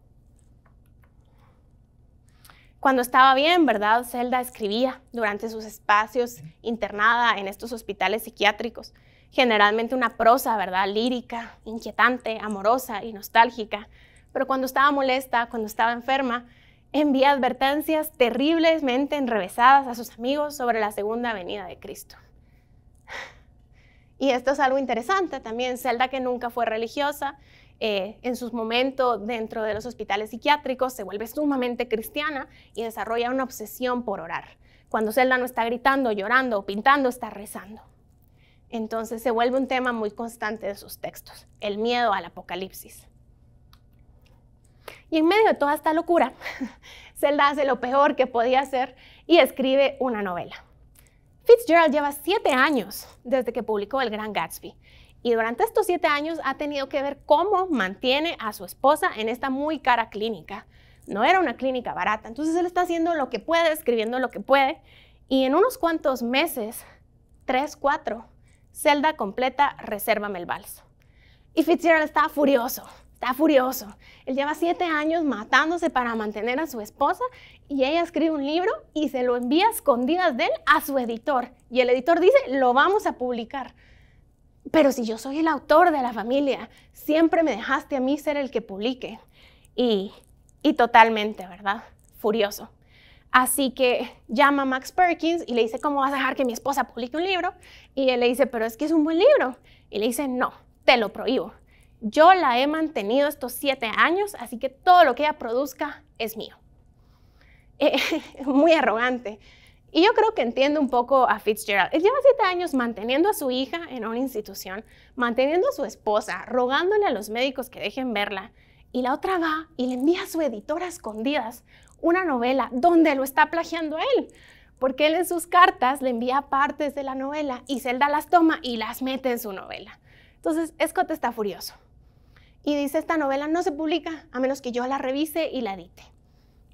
Cuando estaba bien, ¿verdad? Zelda escribía durante sus espacios internada en estos hospitales psiquiátricos. Generalmente una prosa, ¿verdad? Lírica, inquietante, amorosa y nostálgica. Pero cuando estaba molesta, cuando estaba enferma, envía advertencias terriblemente enrevesadas a sus amigos sobre la segunda venida de Cristo. Y esto es algo interesante también. Zelda, que nunca fue religiosa, eh, en sus momentos dentro de los hospitales psiquiátricos, se vuelve sumamente cristiana y desarrolla una obsesión por orar. Cuando Zelda no está gritando, llorando o pintando, está rezando. Entonces se vuelve un tema muy constante de sus textos, el miedo al apocalipsis. Y en medio de toda esta locura, Zelda hace lo peor que podía hacer y escribe una novela. Fitzgerald lleva siete años desde que publicó El Gran Gatsby y durante estos siete años ha tenido que ver cómo mantiene a su esposa en esta muy cara clínica. No era una clínica barata, entonces él está haciendo lo que puede, escribiendo lo que puede, y en unos cuantos meses, tres, cuatro, celda completa, resérvame el balso. Y Fitzgerald está furioso, está furioso. Él lleva siete años matándose para mantener a su esposa y ella escribe un libro y se lo envía a escondidas de él a su editor. Y el editor dice, lo vamos a publicar pero si yo soy el autor de la familia, siempre me dejaste a mí ser el que publique. Y, y totalmente, ¿verdad? Furioso. Así que llama a Max Perkins y le dice, ¿cómo vas a dejar que mi esposa publique un libro? Y él le dice, pero es que es un buen libro. Y le dice, no, te lo prohíbo. Yo la he mantenido estos siete años, así que todo lo que ella produzca es mío. muy arrogante. Y yo creo que entiendo un poco a Fitzgerald. Él lleva siete años manteniendo a su hija en una institución, manteniendo a su esposa, rogándole a los médicos que dejen verla. Y la otra va y le envía a su editora a escondidas una novela donde lo está plagiando a él. Porque él en sus cartas le envía partes de la novela y Zelda las toma y las mete en su novela. Entonces, Scott está furioso. Y dice, esta novela no se publica a menos que yo la revise y la edite.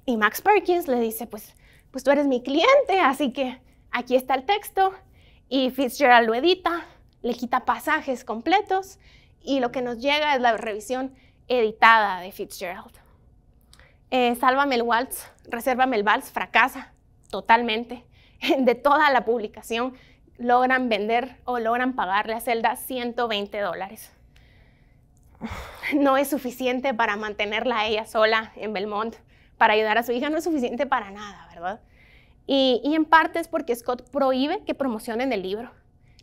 Y Max Perkins le dice, pues pues tú eres mi cliente, así que aquí está el texto y Fitzgerald lo edita, le quita pasajes completos y lo que nos llega es la revisión editada de Fitzgerald. Eh, Sálvame el Waltz, Resérvame el Vals fracasa totalmente. De toda la publicación logran vender o logran pagarle a Zelda 120 dólares. No es suficiente para mantenerla ella sola en Belmont para ayudar a su hija no es suficiente para nada, ¿verdad? Y, en parte es porque Scott prohíbe que promocionen el libro.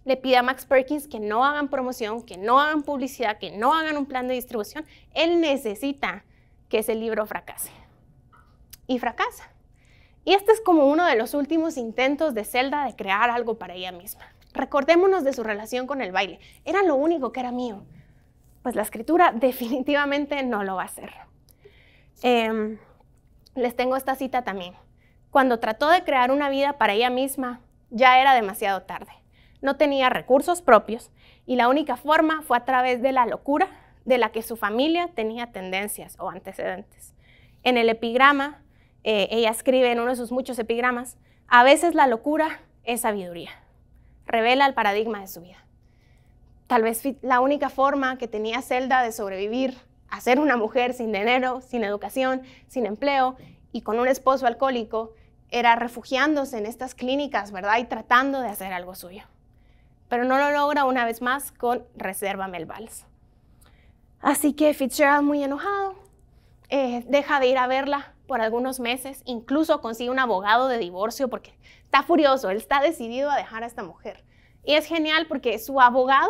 Le pide a Max Perkins que no hagan promoción, que no hagan publicidad, que no hagan un plan de distribución. Él necesita que ese libro fracase. Y fracasa. Y este es como uno de los últimos intentos de Zelda de crear algo para ella misma. Recordémonos de su relación con el baile. Era lo único que era mío. Pues la escritura definitivamente no lo va a hacer. Em, les tengo esta cita también. Cuando trató de crear una vida para ella misma, ya era demasiado tarde. No tenía recursos propios y la única forma fue a través de la locura de la que su familia tenía tendencias o antecedentes. En el epigrama, eh, ella escribe en uno de sus muchos epigramas, a veces la locura es sabiduría, revela el paradigma de su vida. Tal vez la única forma que tenía Zelda de sobrevivir Hacer ser una mujer sin dinero, sin educación, sin empleo y con un esposo alcohólico era refugiándose en estas clínicas, ¿verdad? Y tratando de hacer algo suyo. Pero no lo logra una vez más con Reserva el Vals. Así que Fitzgerald, muy enojado, eh, deja de ir a verla por algunos meses, incluso consigue un abogado de divorcio porque está furioso, él está decidido a dejar a esta mujer. Y es genial porque su abogado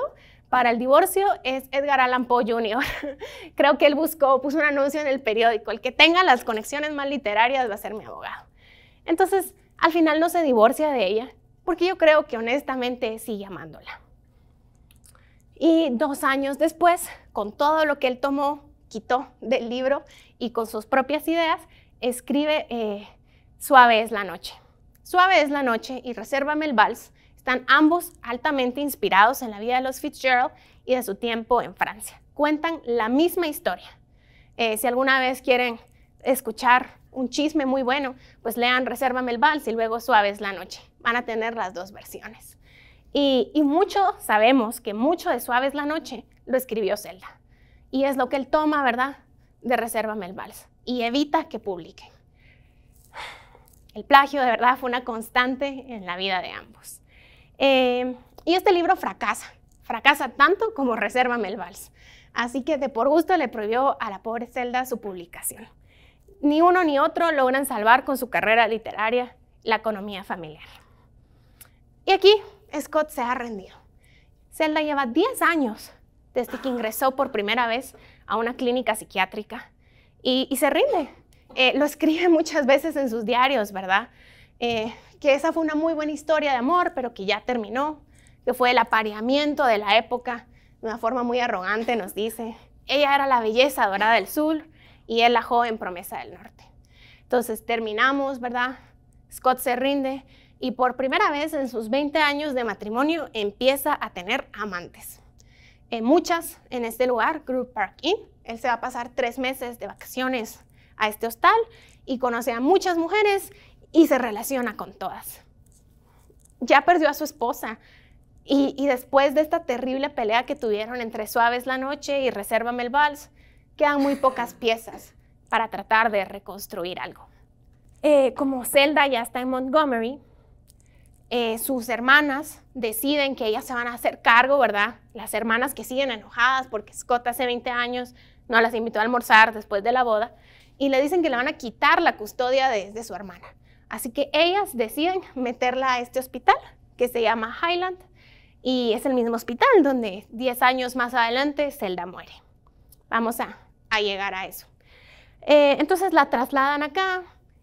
para el divorcio es Edgar Allan Poe Jr. Creo que él buscó, puso un anuncio en el periódico, el que tenga las conexiones más literarias va a ser mi abogado. Entonces, al final no se divorcia de ella, porque yo creo que honestamente sigue amándola. Y dos años después, con todo lo que él tomó, quitó del libro y con sus propias ideas, escribe eh, Suave es la noche. Suave es la noche y Resérvame el vals están ambos altamente inspirados en la vida de los Fitzgerald y de su tiempo en Francia. Cuentan la misma historia. Eh, si alguna vez quieren escuchar un chisme muy bueno, pues lean Resérvame el vals y luego Suaves la noche. Van a tener las dos versiones. Y, y mucho sabemos que mucho de Suaves la noche lo escribió Zelda. Y es lo que él toma, ¿verdad? De Resérvame el vals. Y evita que publiquen. El plagio de verdad fue una constante en la vida de ambos. Em, y este libro fracasa, fracasa tanto como reserva el Vals. Así que de por gusto le prohibió a la pobre Zelda su publicación. Ni uno ni otro logran salvar con su carrera literaria la economía familiar. Y aquí Scott se ha rendido. Zelda lleva 10 años desde que ingresó por primera vez a una clínica psiquiátrica y, se rinde. Eh, lo escribe muchas veces en sus diarios, ¿verdad? Eh, que esa fue una muy buena historia de amor, pero que ya terminó, que fue el apareamiento de la época, de una forma muy arrogante nos dice. Ella era la belleza dorada del sur y él la joven promesa del norte. Entonces terminamos, ¿verdad? Scott se rinde y por primera vez en sus 20 años de matrimonio empieza a tener amantes. En eh, muchas en este lugar, Group Park Inn. Él se va a pasar tres meses de vacaciones a este hostal y conoce a muchas mujeres y se relaciona con todas. Ya perdió a su esposa y, después de esta terrible pelea que tuvieron entre Suaves la Noche y Reserva el quedan muy pocas piezas para tratar de reconstruir algo. Eh, como Zelda ya está en Montgomery, eh, sus hermanas deciden que ellas se van a hacer cargo, ¿verdad? Las hermanas que siguen enojadas porque Scott hace 20 años no las invitó a almorzar después de la boda y le dicen que le van a quitar la custodia de su hermana. Así que ellas deciden meterla a este hospital que se llama Highland y es el mismo hospital donde 10 años más adelante Zelda muere. Vamos a, llegar a eso. Eh, entonces la trasladan acá,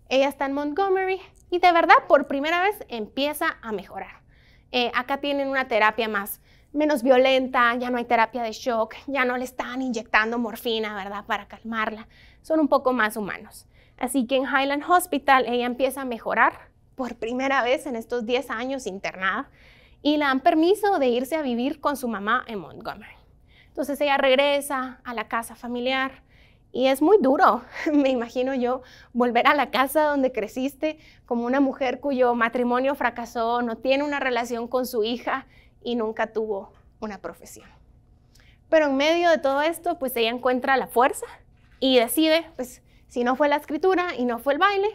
ella está en Montgomery y de verdad por primera vez empieza a mejorar. Eh, acá tienen una terapia más menos violenta, ya no hay terapia de shock, ya no le están inyectando morfina, ¿verdad? Para calmarla. Son un poco más humanos. Así que en Highland Hospital ella empieza a mejorar por primera vez en estos 10 años internada y le han permiso de irse a vivir con su mamá en Montgomery. Entonces ella regresa a la casa familiar y es muy duro, me imagino yo, volver a la casa donde creciste como una mujer cuyo matrimonio fracasó, no tiene una relación con su hija y nunca tuvo una profesión. Pero en medio de todo esto, pues ella encuentra la fuerza y decide, pues, si no fue la escritura y no fue el baile,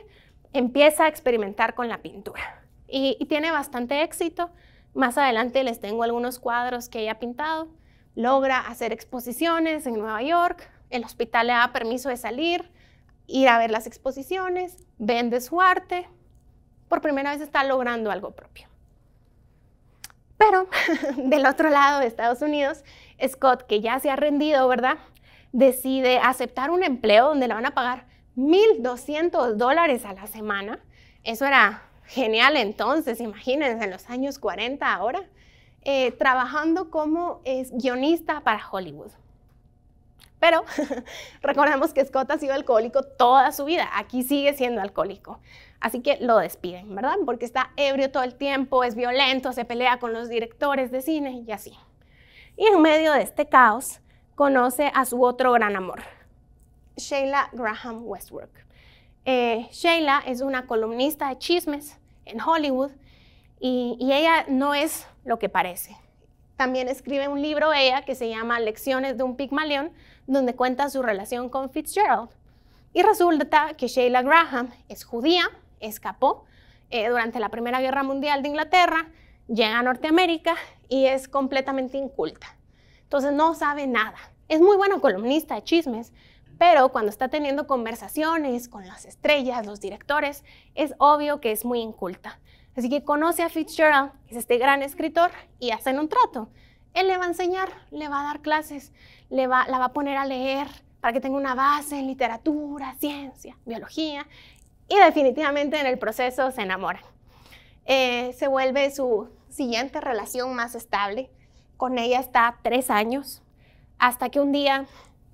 empieza a experimentar con la pintura. Y, tiene bastante éxito. Más adelante les tengo algunos cuadros que ella ha pintado. Logra hacer exposiciones en Nueva York. El hospital le da permiso de salir, ir a ver las exposiciones, vende su arte. Por primera vez está logrando algo propio. Pero del otro lado de Estados Unidos, Scott, que ya se ha rendido, ¿verdad? decide aceptar un empleo donde le van a pagar 1.200 dólares a la semana. Eso era genial entonces, imagínense, en los años 40 ahora, eh, trabajando como es guionista para Hollywood. Pero recordemos que Scott ha sido alcohólico toda su vida, aquí sigue siendo alcohólico. Así que lo despiden, ¿verdad? Porque está ebrio todo el tiempo, es violento, se pelea con los directores de cine y así. Y en medio de este caos, conoce a su otro gran amor, Sheila Graham Westbrook. Eh, Sheila es una columnista de chismes en Hollywood y, ella no es lo que parece. También escribe un libro ella que se llama Lecciones de un Pigmalión, donde cuenta su relación con Fitzgerald. Y resulta que Sheila Graham es judía, escapó eh, durante la Primera Guerra Mundial de Inglaterra, llega a Norteamérica y es completamente inculta. Entonces no sabe nada. Es muy bueno columnista de chismes, pero cuando está teniendo conversaciones con las estrellas, los directores, es obvio que es muy inculta. Así que conoce a Fitzgerald, que es este gran escritor, y hacen un trato. Él le va a enseñar, le va a dar clases, le va, la va a poner a leer para que tenga una base en literatura, ciencia, biología, y definitivamente en el proceso se enamora. Eh, se vuelve su siguiente relación más estable con ella está tres años, hasta que un día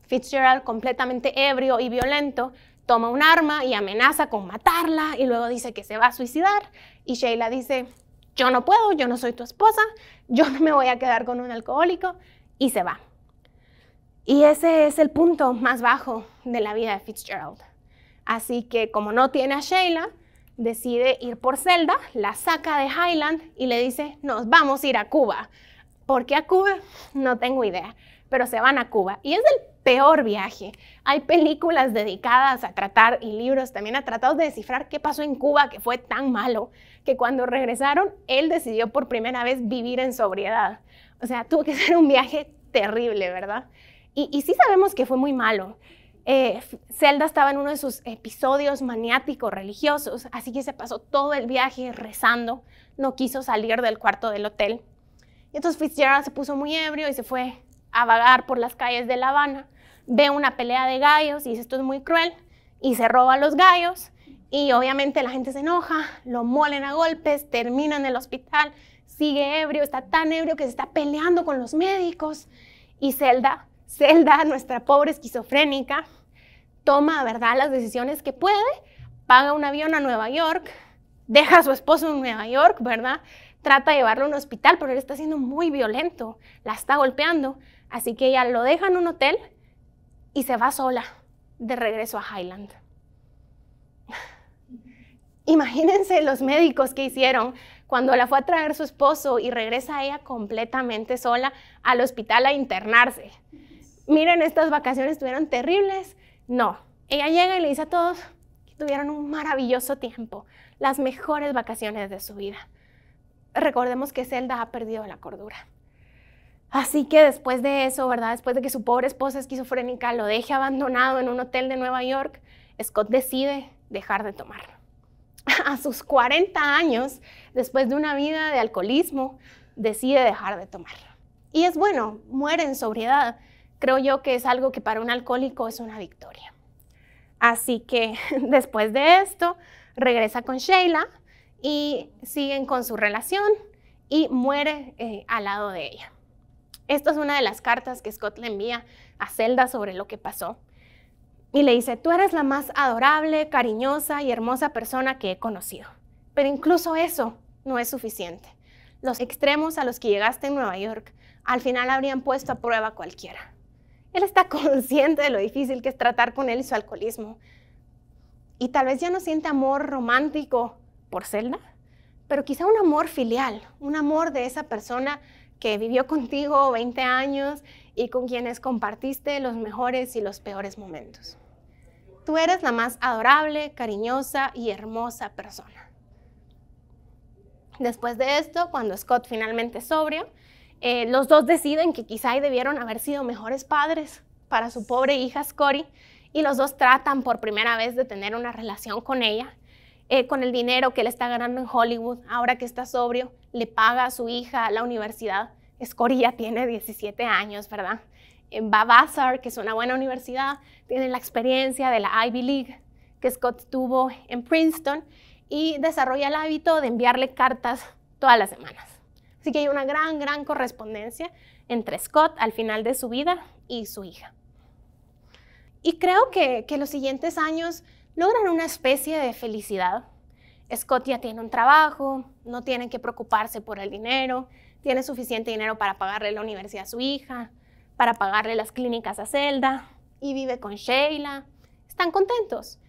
Fitzgerald, completamente ebrio y violento, toma un arma y amenaza con matarla y luego dice que se va a suicidar y Sheila dice, yo no puedo, yo no soy tu esposa, yo no me voy a quedar con un alcohólico y se va. Y ese es el punto más bajo de la vida de Fitzgerald. Así que como no tiene a Sheila, decide ir por Zelda, la saca de Highland y le dice, nos vamos a ir a Cuba. ¿Por qué a Cuba? No tengo idea, pero se van a Cuba. Y es el peor viaje. Hay películas dedicadas a tratar y libros también a tratar de descifrar qué pasó en Cuba que fue tan malo que cuando regresaron él decidió por primera vez vivir en sobriedad. O sea, tuvo que ser un viaje terrible, ¿verdad? Y, sí sabemos que fue muy malo. Eh, Zelda estaba en uno de sus episodios maniáticos religiosos, así que se pasó todo el viaje rezando, no quiso salir del cuarto del hotel y entonces Fitzgerald se puso muy ebrio y se fue a vagar por las calles de La Habana. Ve una pelea de gallos y dice, esto es muy cruel, y se roba los gallos. Y obviamente la gente se enoja, lo molen a golpes, termina en el hospital, sigue ebrio, está tan ebrio que se está peleando con los médicos. Y Zelda, Zelda, nuestra pobre esquizofrénica, toma, ¿verdad?, las decisiones que puede, paga un avión a Nueva York, deja a su esposo en Nueva York, ¿verdad? trata de llevarlo a un hospital, pero él está siendo muy violento, la está golpeando, así que ella lo deja en un hotel y se va sola de regreso a Highland. Imagínense los médicos que hicieron cuando la fue a traer su esposo y regresa ella completamente sola al hospital a internarse. Miren, estas vacaciones tuvieron terribles. No, ella llega y le dice a todos que tuvieron un maravilloso tiempo, las mejores vacaciones de su vida recordemos que Zelda ha perdido la cordura. Así que después de eso, ¿verdad? Después de que su pobre esposa esquizofrénica lo deje abandonado en un hotel de Nueva York, Scott decide dejar de tomar. A sus 40 años, después de una vida de alcoholismo, decide dejar de tomarlo Y es bueno, muere en sobriedad. Creo yo que es algo que para un alcohólico es una victoria. Así que después de esto, regresa con Sheila, y siguen con su relación y muere eh, al lado de ella. Esta es una de las cartas que Scott le envía a Zelda sobre lo que pasó. Y le dice, tú eres la más adorable, cariñosa y hermosa persona que he conocido. Pero incluso eso no es suficiente. Los extremos a los que llegaste en Nueva York al final habrían puesto a prueba a cualquiera. Él está consciente de lo difícil que es tratar con él y su alcoholismo. Y tal vez ya no siente amor romántico por Zelda, pero quizá un amor filial, un amor de esa persona que vivió contigo 20 años y con quienes compartiste los mejores y los peores momentos. Tú eres la más adorable, cariñosa y hermosa persona. Después de esto, cuando Scott finalmente es sobrio, eh, los dos deciden que quizá debieron haber sido mejores padres para su pobre hija scory y los dos tratan por primera vez de tener una relación con ella eh, con el dinero que le está ganando en Hollywood, ahora que está sobrio, le paga a su hija la universidad. Escoria tiene 17 años, ¿verdad? En a que es una buena universidad, tiene la experiencia de la Ivy League que Scott tuvo en Princeton y desarrolla el hábito de enviarle cartas todas las semanas. Así que hay una gran, gran correspondencia entre Scott al final de su vida y su hija. Y creo que los siguientes años logran una especie de felicidad. Scott ya tiene un trabajo, no tienen que preocuparse por el dinero, tiene suficiente dinero para pagarle la universidad a su hija, para pagarle las clínicas a Zelda y vive con Sheila. Están contentos.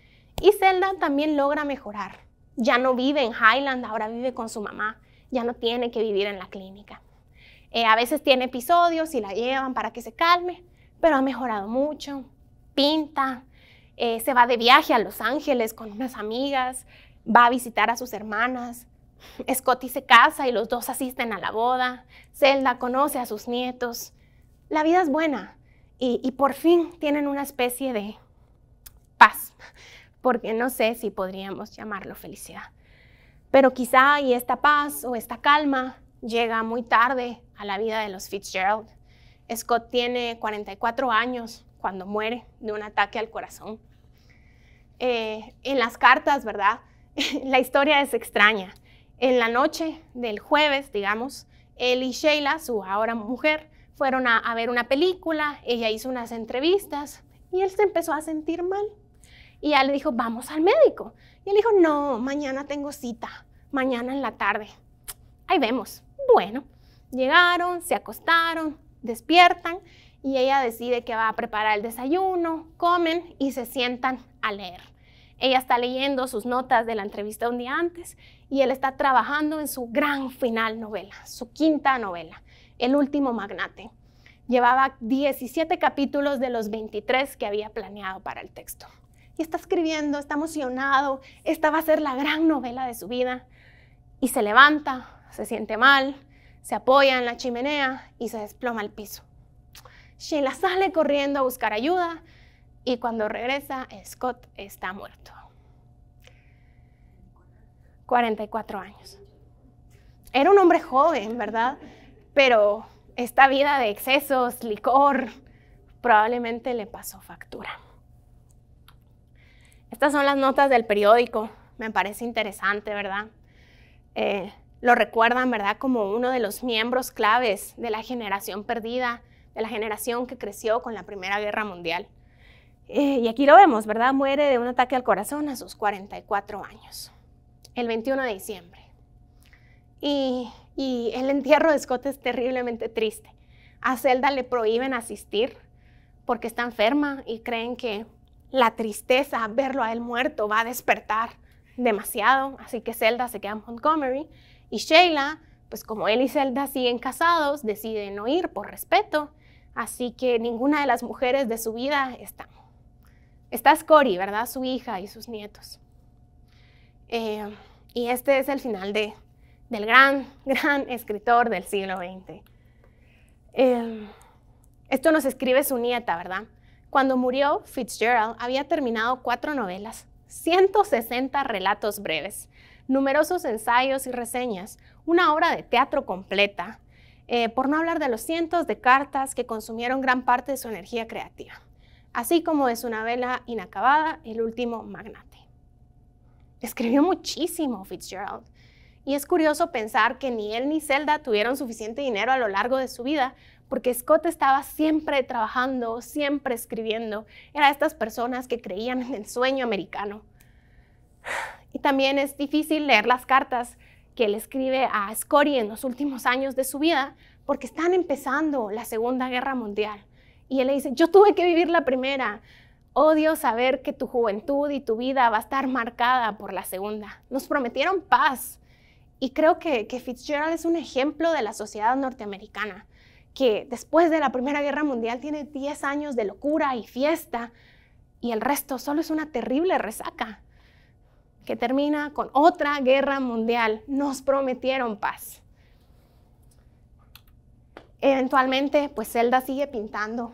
Y Zelda también logra mejorar. Ya no vive en Highland, ahora vive con su mamá. Ya no tiene que vivir en la clínica. Eh, a veces tiene episodios y la llevan para que se calme, pero ha mejorado mucho. Pinta, eh, se va de viaje a Los Ángeles con unas amigas, va a visitar a sus hermanas, Scotty se casa y los dos asisten a la boda, Zelda conoce a sus nietos, la vida es buena y, y por fin tienen una especie de paz, porque no sé si podríamos llamarlo felicidad. Pero quizá y esta paz o esta calma llega muy tarde a la vida de los Fitzgerald. Scott tiene 44 años cuando muere de un ataque al corazón. Eh, en las cartas, ¿verdad? la historia es extraña. En la noche del jueves, digamos, él y Sheila, su ahora mujer, fueron a, ver una película, ella hizo unas entrevistas y él se empezó a sentir mal. Y ella le dijo, vamos al médico. Y él dijo, no, mañana tengo cita, mañana en la tarde. Ahí vemos. Bueno, llegaron, se acostaron, despiertan y ella decide que va a preparar el desayuno, comen y se sientan a leer. Ella está leyendo sus notas de la entrevista un día antes y él está trabajando en su gran final novela, su quinta novela, El último magnate. Llevaba 17 capítulos de los 23 que había planeado para el texto. Y está escribiendo, está emocionado, esta va a ser la gran novela de su vida. Y se levanta, se siente mal, se apoya en la chimenea y se desploma al piso Sheila sale corriendo a buscar ayuda y cuando regresa, Scott está muerto. 44 años. Era un hombre joven, ¿verdad? Pero esta vida de excesos, licor, probablemente le pasó factura. Estas son las notas del periódico. Me parece interesante, ¿verdad? Eh, lo recuerdan, ¿verdad? Como uno de los miembros claves de la generación perdida de la generación que creció con la Primera Guerra Mundial. Eh, y aquí lo vemos, ¿verdad? Muere de un ataque al corazón a sus 44 años, el 21 de diciembre. Y, y el entierro de Scott es terriblemente triste. A Zelda le prohíben asistir porque está enferma y creen que la tristeza, verlo a él muerto, va a despertar demasiado. Así que Zelda se queda en Montgomery y Sheila, pues como él y Zelda siguen casados, deciden no ir por respeto Así que ninguna de las mujeres de su vida está. Está Scori, ¿verdad? Su hija y sus nietos. Eh, y este es el final de, del gran, gran escritor del siglo XX. Eh, esto nos escribe su nieta, ¿verdad? Cuando murió, Fitzgerald había terminado cuatro novelas, 160 relatos breves, numerosos ensayos y reseñas, una obra de teatro completa, eh, por no hablar de los cientos de cartas que consumieron gran parte de su energía creativa, así como de su novela inacabada, El último magnate. Escribió muchísimo Fitzgerald, y es curioso pensar que ni él ni Zelda tuvieron suficiente dinero a lo largo de su vida, porque Scott estaba siempre trabajando, siempre escribiendo. Era estas personas que creían en el sueño americano. Y también es difícil leer las cartas que él escribe a Scori en los últimos años de su vida, porque están empezando la Segunda Guerra Mundial. Y él le dice, yo tuve que vivir la primera. Odio oh, saber que tu juventud y tu vida va a estar marcada por la segunda. Nos prometieron paz. Y creo que, que Fitzgerald es un ejemplo de la sociedad norteamericana, que después de la Primera Guerra Mundial tiene 10 años de locura y fiesta, y el resto solo es una terrible resaca que termina con otra guerra mundial. Nos prometieron paz. Eventualmente, pues Zelda sigue pintando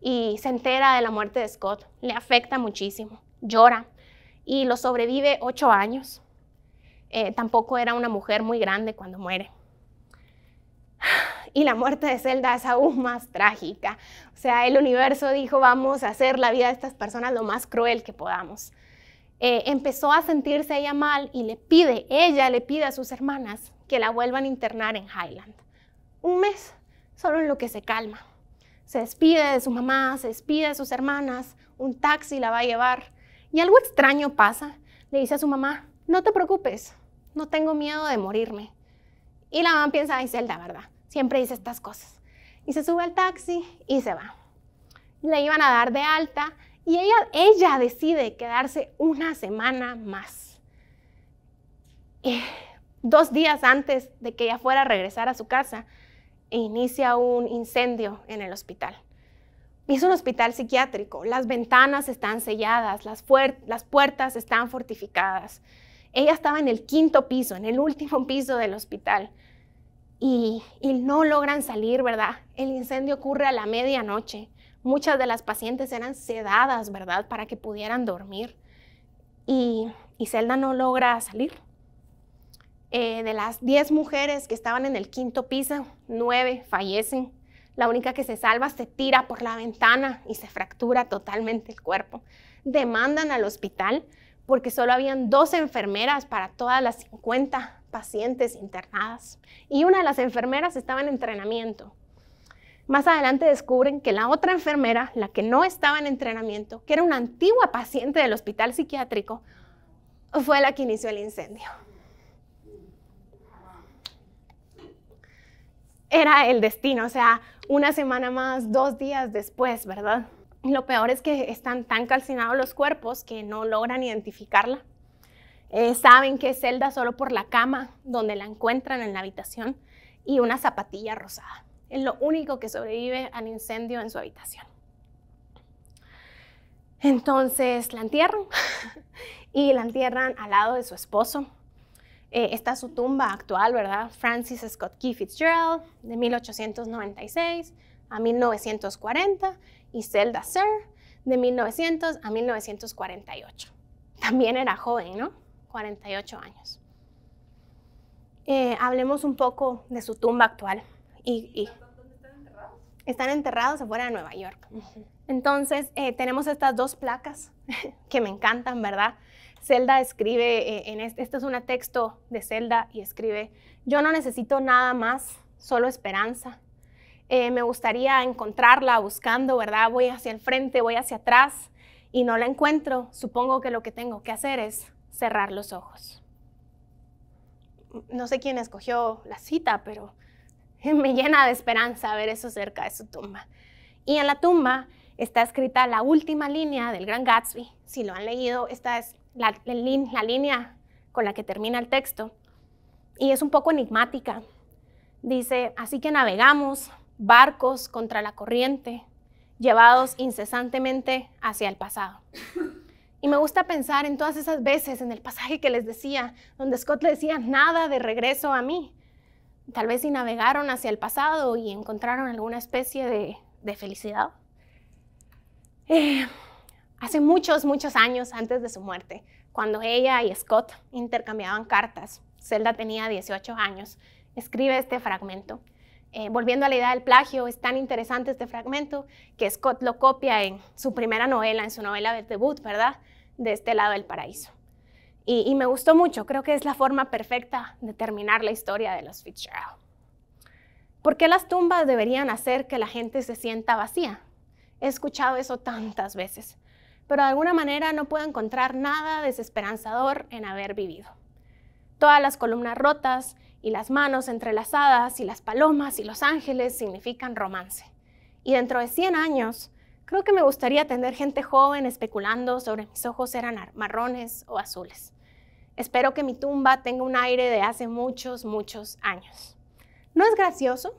y se entera de la muerte de Scott. Le afecta muchísimo, llora y lo sobrevive ocho años. Eh, tampoco era una mujer muy grande cuando muere. Y la muerte de Zelda es aún más trágica. O sea, el universo dijo, vamos a hacer la vida de estas personas lo más cruel que podamos. Eh, empezó a sentirse ella mal y le pide, ella le pide a sus hermanas que la vuelvan a internar en Highland. Un mes, solo en lo que se calma. Se despide de su mamá, se despide de sus hermanas, un taxi la va a llevar y algo extraño pasa. Le dice a su mamá, no te preocupes, no tengo miedo de morirme. Y la mamá piensa, ay Zelda, ¿verdad? Siempre dice estas cosas. Y se sube al taxi y se va. Le iban a dar de alta y ella, decide quedarse una semana más. Eh, dos días antes de que ella fuera a regresar a su casa, inicia un incendio en el hospital. Es un hospital psiquiátrico, las ventanas están selladas, las, puertas están fortificadas. Ella estaba en el quinto piso, en el último piso del hospital. y, no logran salir, ¿verdad? El incendio ocurre a la medianoche. Muchas de las pacientes eran sedadas, ¿verdad?, para que pudieran dormir. Y, y Zelda no logra salir. Eh, de las 10 mujeres que estaban en el quinto piso, 9 fallecen. La única que se salva se tira por la ventana y se fractura totalmente el cuerpo. Demandan al hospital porque solo habían dos enfermeras para todas las 50 pacientes internadas y una de las enfermeras estaba en entrenamiento. Más adelante descubren que la otra enfermera, la que no estaba en entrenamiento, que era una antigua paciente del hospital psiquiátrico, fue la que inició el incendio. Era el destino, o sea, una semana más, dos días después, ¿verdad? Lo peor es que están tan calcinados los cuerpos que no logran identificarla. Eh, saben que es Zelda solo por la cama donde la encuentran en la habitación y una zapatilla rosada. Es lo único que sobrevive al incendio en su habitación. Entonces la entierran y la entierran al lado de su esposo. Esta eh, está su tumba actual, ¿verdad? Francis Scott Key Fitzgerald, de 1896 a 1940, y Zelda Sir, de 1900 a 1948. También era joven, ¿no? 48 años. Eh, hablemos un poco de su tumba actual. Y, están enterrados afuera de Nueva York. Entonces, eh, tenemos estas dos placas que me encantan, ¿verdad? Zelda escribe, eh, en este, es un texto de Zelda y escribe, yo no necesito nada más, solo esperanza. Eh, me gustaría encontrarla buscando, ¿verdad? Voy hacia el frente, voy hacia atrás y no la encuentro. Supongo que lo que tengo que hacer es cerrar los ojos. No sé quién escogió la cita, pero me llena de esperanza ver eso cerca de su tumba. Y en la tumba está escrita la última línea del Gran Gatsby. Si lo han leído, esta es la, línea con la que termina el texto. Y es un poco enigmática. Dice, así que navegamos, barcos contra la corriente, llevados incesantemente hacia el pasado. Y me gusta pensar en todas esas veces en el pasaje que les decía, donde Scott le decía, nada de regreso a mí tal vez si navegaron hacia el pasado y encontraron alguna especie de, felicidad. Eh, hace muchos, muchos años antes de su muerte, cuando ella y Scott intercambiaban cartas, Zelda tenía 18 años, escribe este fragmento. Eh, volviendo a la idea del plagio, es tan interesante este fragmento que Scott lo copia en su primera novela, en su novela de debut, ¿verdad? De este lado del paraíso. Y, me gustó mucho, creo que es la forma perfecta de terminar la historia de los Fitzgerald. ¿Por qué las tumbas deberían hacer que la gente se sienta vacía? He escuchado eso tantas veces, pero de alguna manera no puedo encontrar nada desesperanzador en haber vivido. Todas las columnas rotas y las manos entrelazadas y las palomas y los ángeles significan romance. Y dentro de 100 años, creo que me gustaría tener gente joven especulando sobre mis ojos eran marrones o azules. Espero que mi tumba tenga un aire de hace muchos, muchos años. ¿No es gracioso?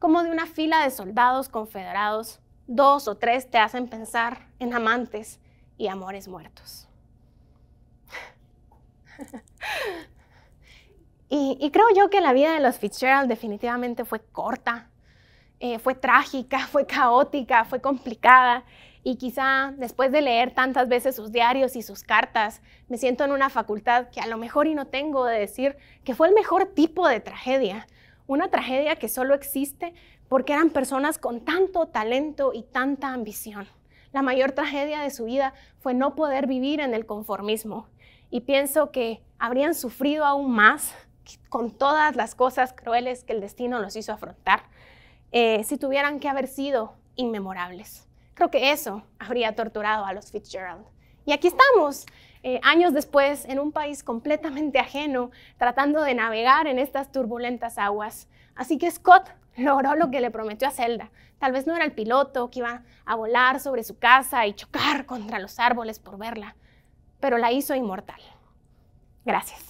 Como de una fila de soldados confederados, dos o tres te hacen pensar en amantes y amores muertos. y, creo yo que la vida de los Fitzgerald definitivamente fue corta, eh, fue trágica, fue caótica, fue complicada y quizá después de leer tantas veces sus diarios y sus cartas, me siento en una facultad que a lo mejor y no tengo de decir que fue el mejor tipo de tragedia, una tragedia que solo existe porque eran personas con tanto talento y tanta ambición. La mayor tragedia de su vida fue no poder vivir en el conformismo y pienso que habrían sufrido aún más con todas las cosas crueles que el destino los hizo afrontar eh, si tuvieran que haber sido inmemorables. Creo que eso habría torturado a los Fitzgerald. Y aquí estamos, eh, años después, en un país completamente ajeno, tratando de navegar en estas turbulentas aguas. Así que Scott logró lo que le prometió a Zelda. Tal vez no era el piloto que iba a volar sobre su casa y chocar contra los árboles por verla, pero la hizo inmortal. Gracias.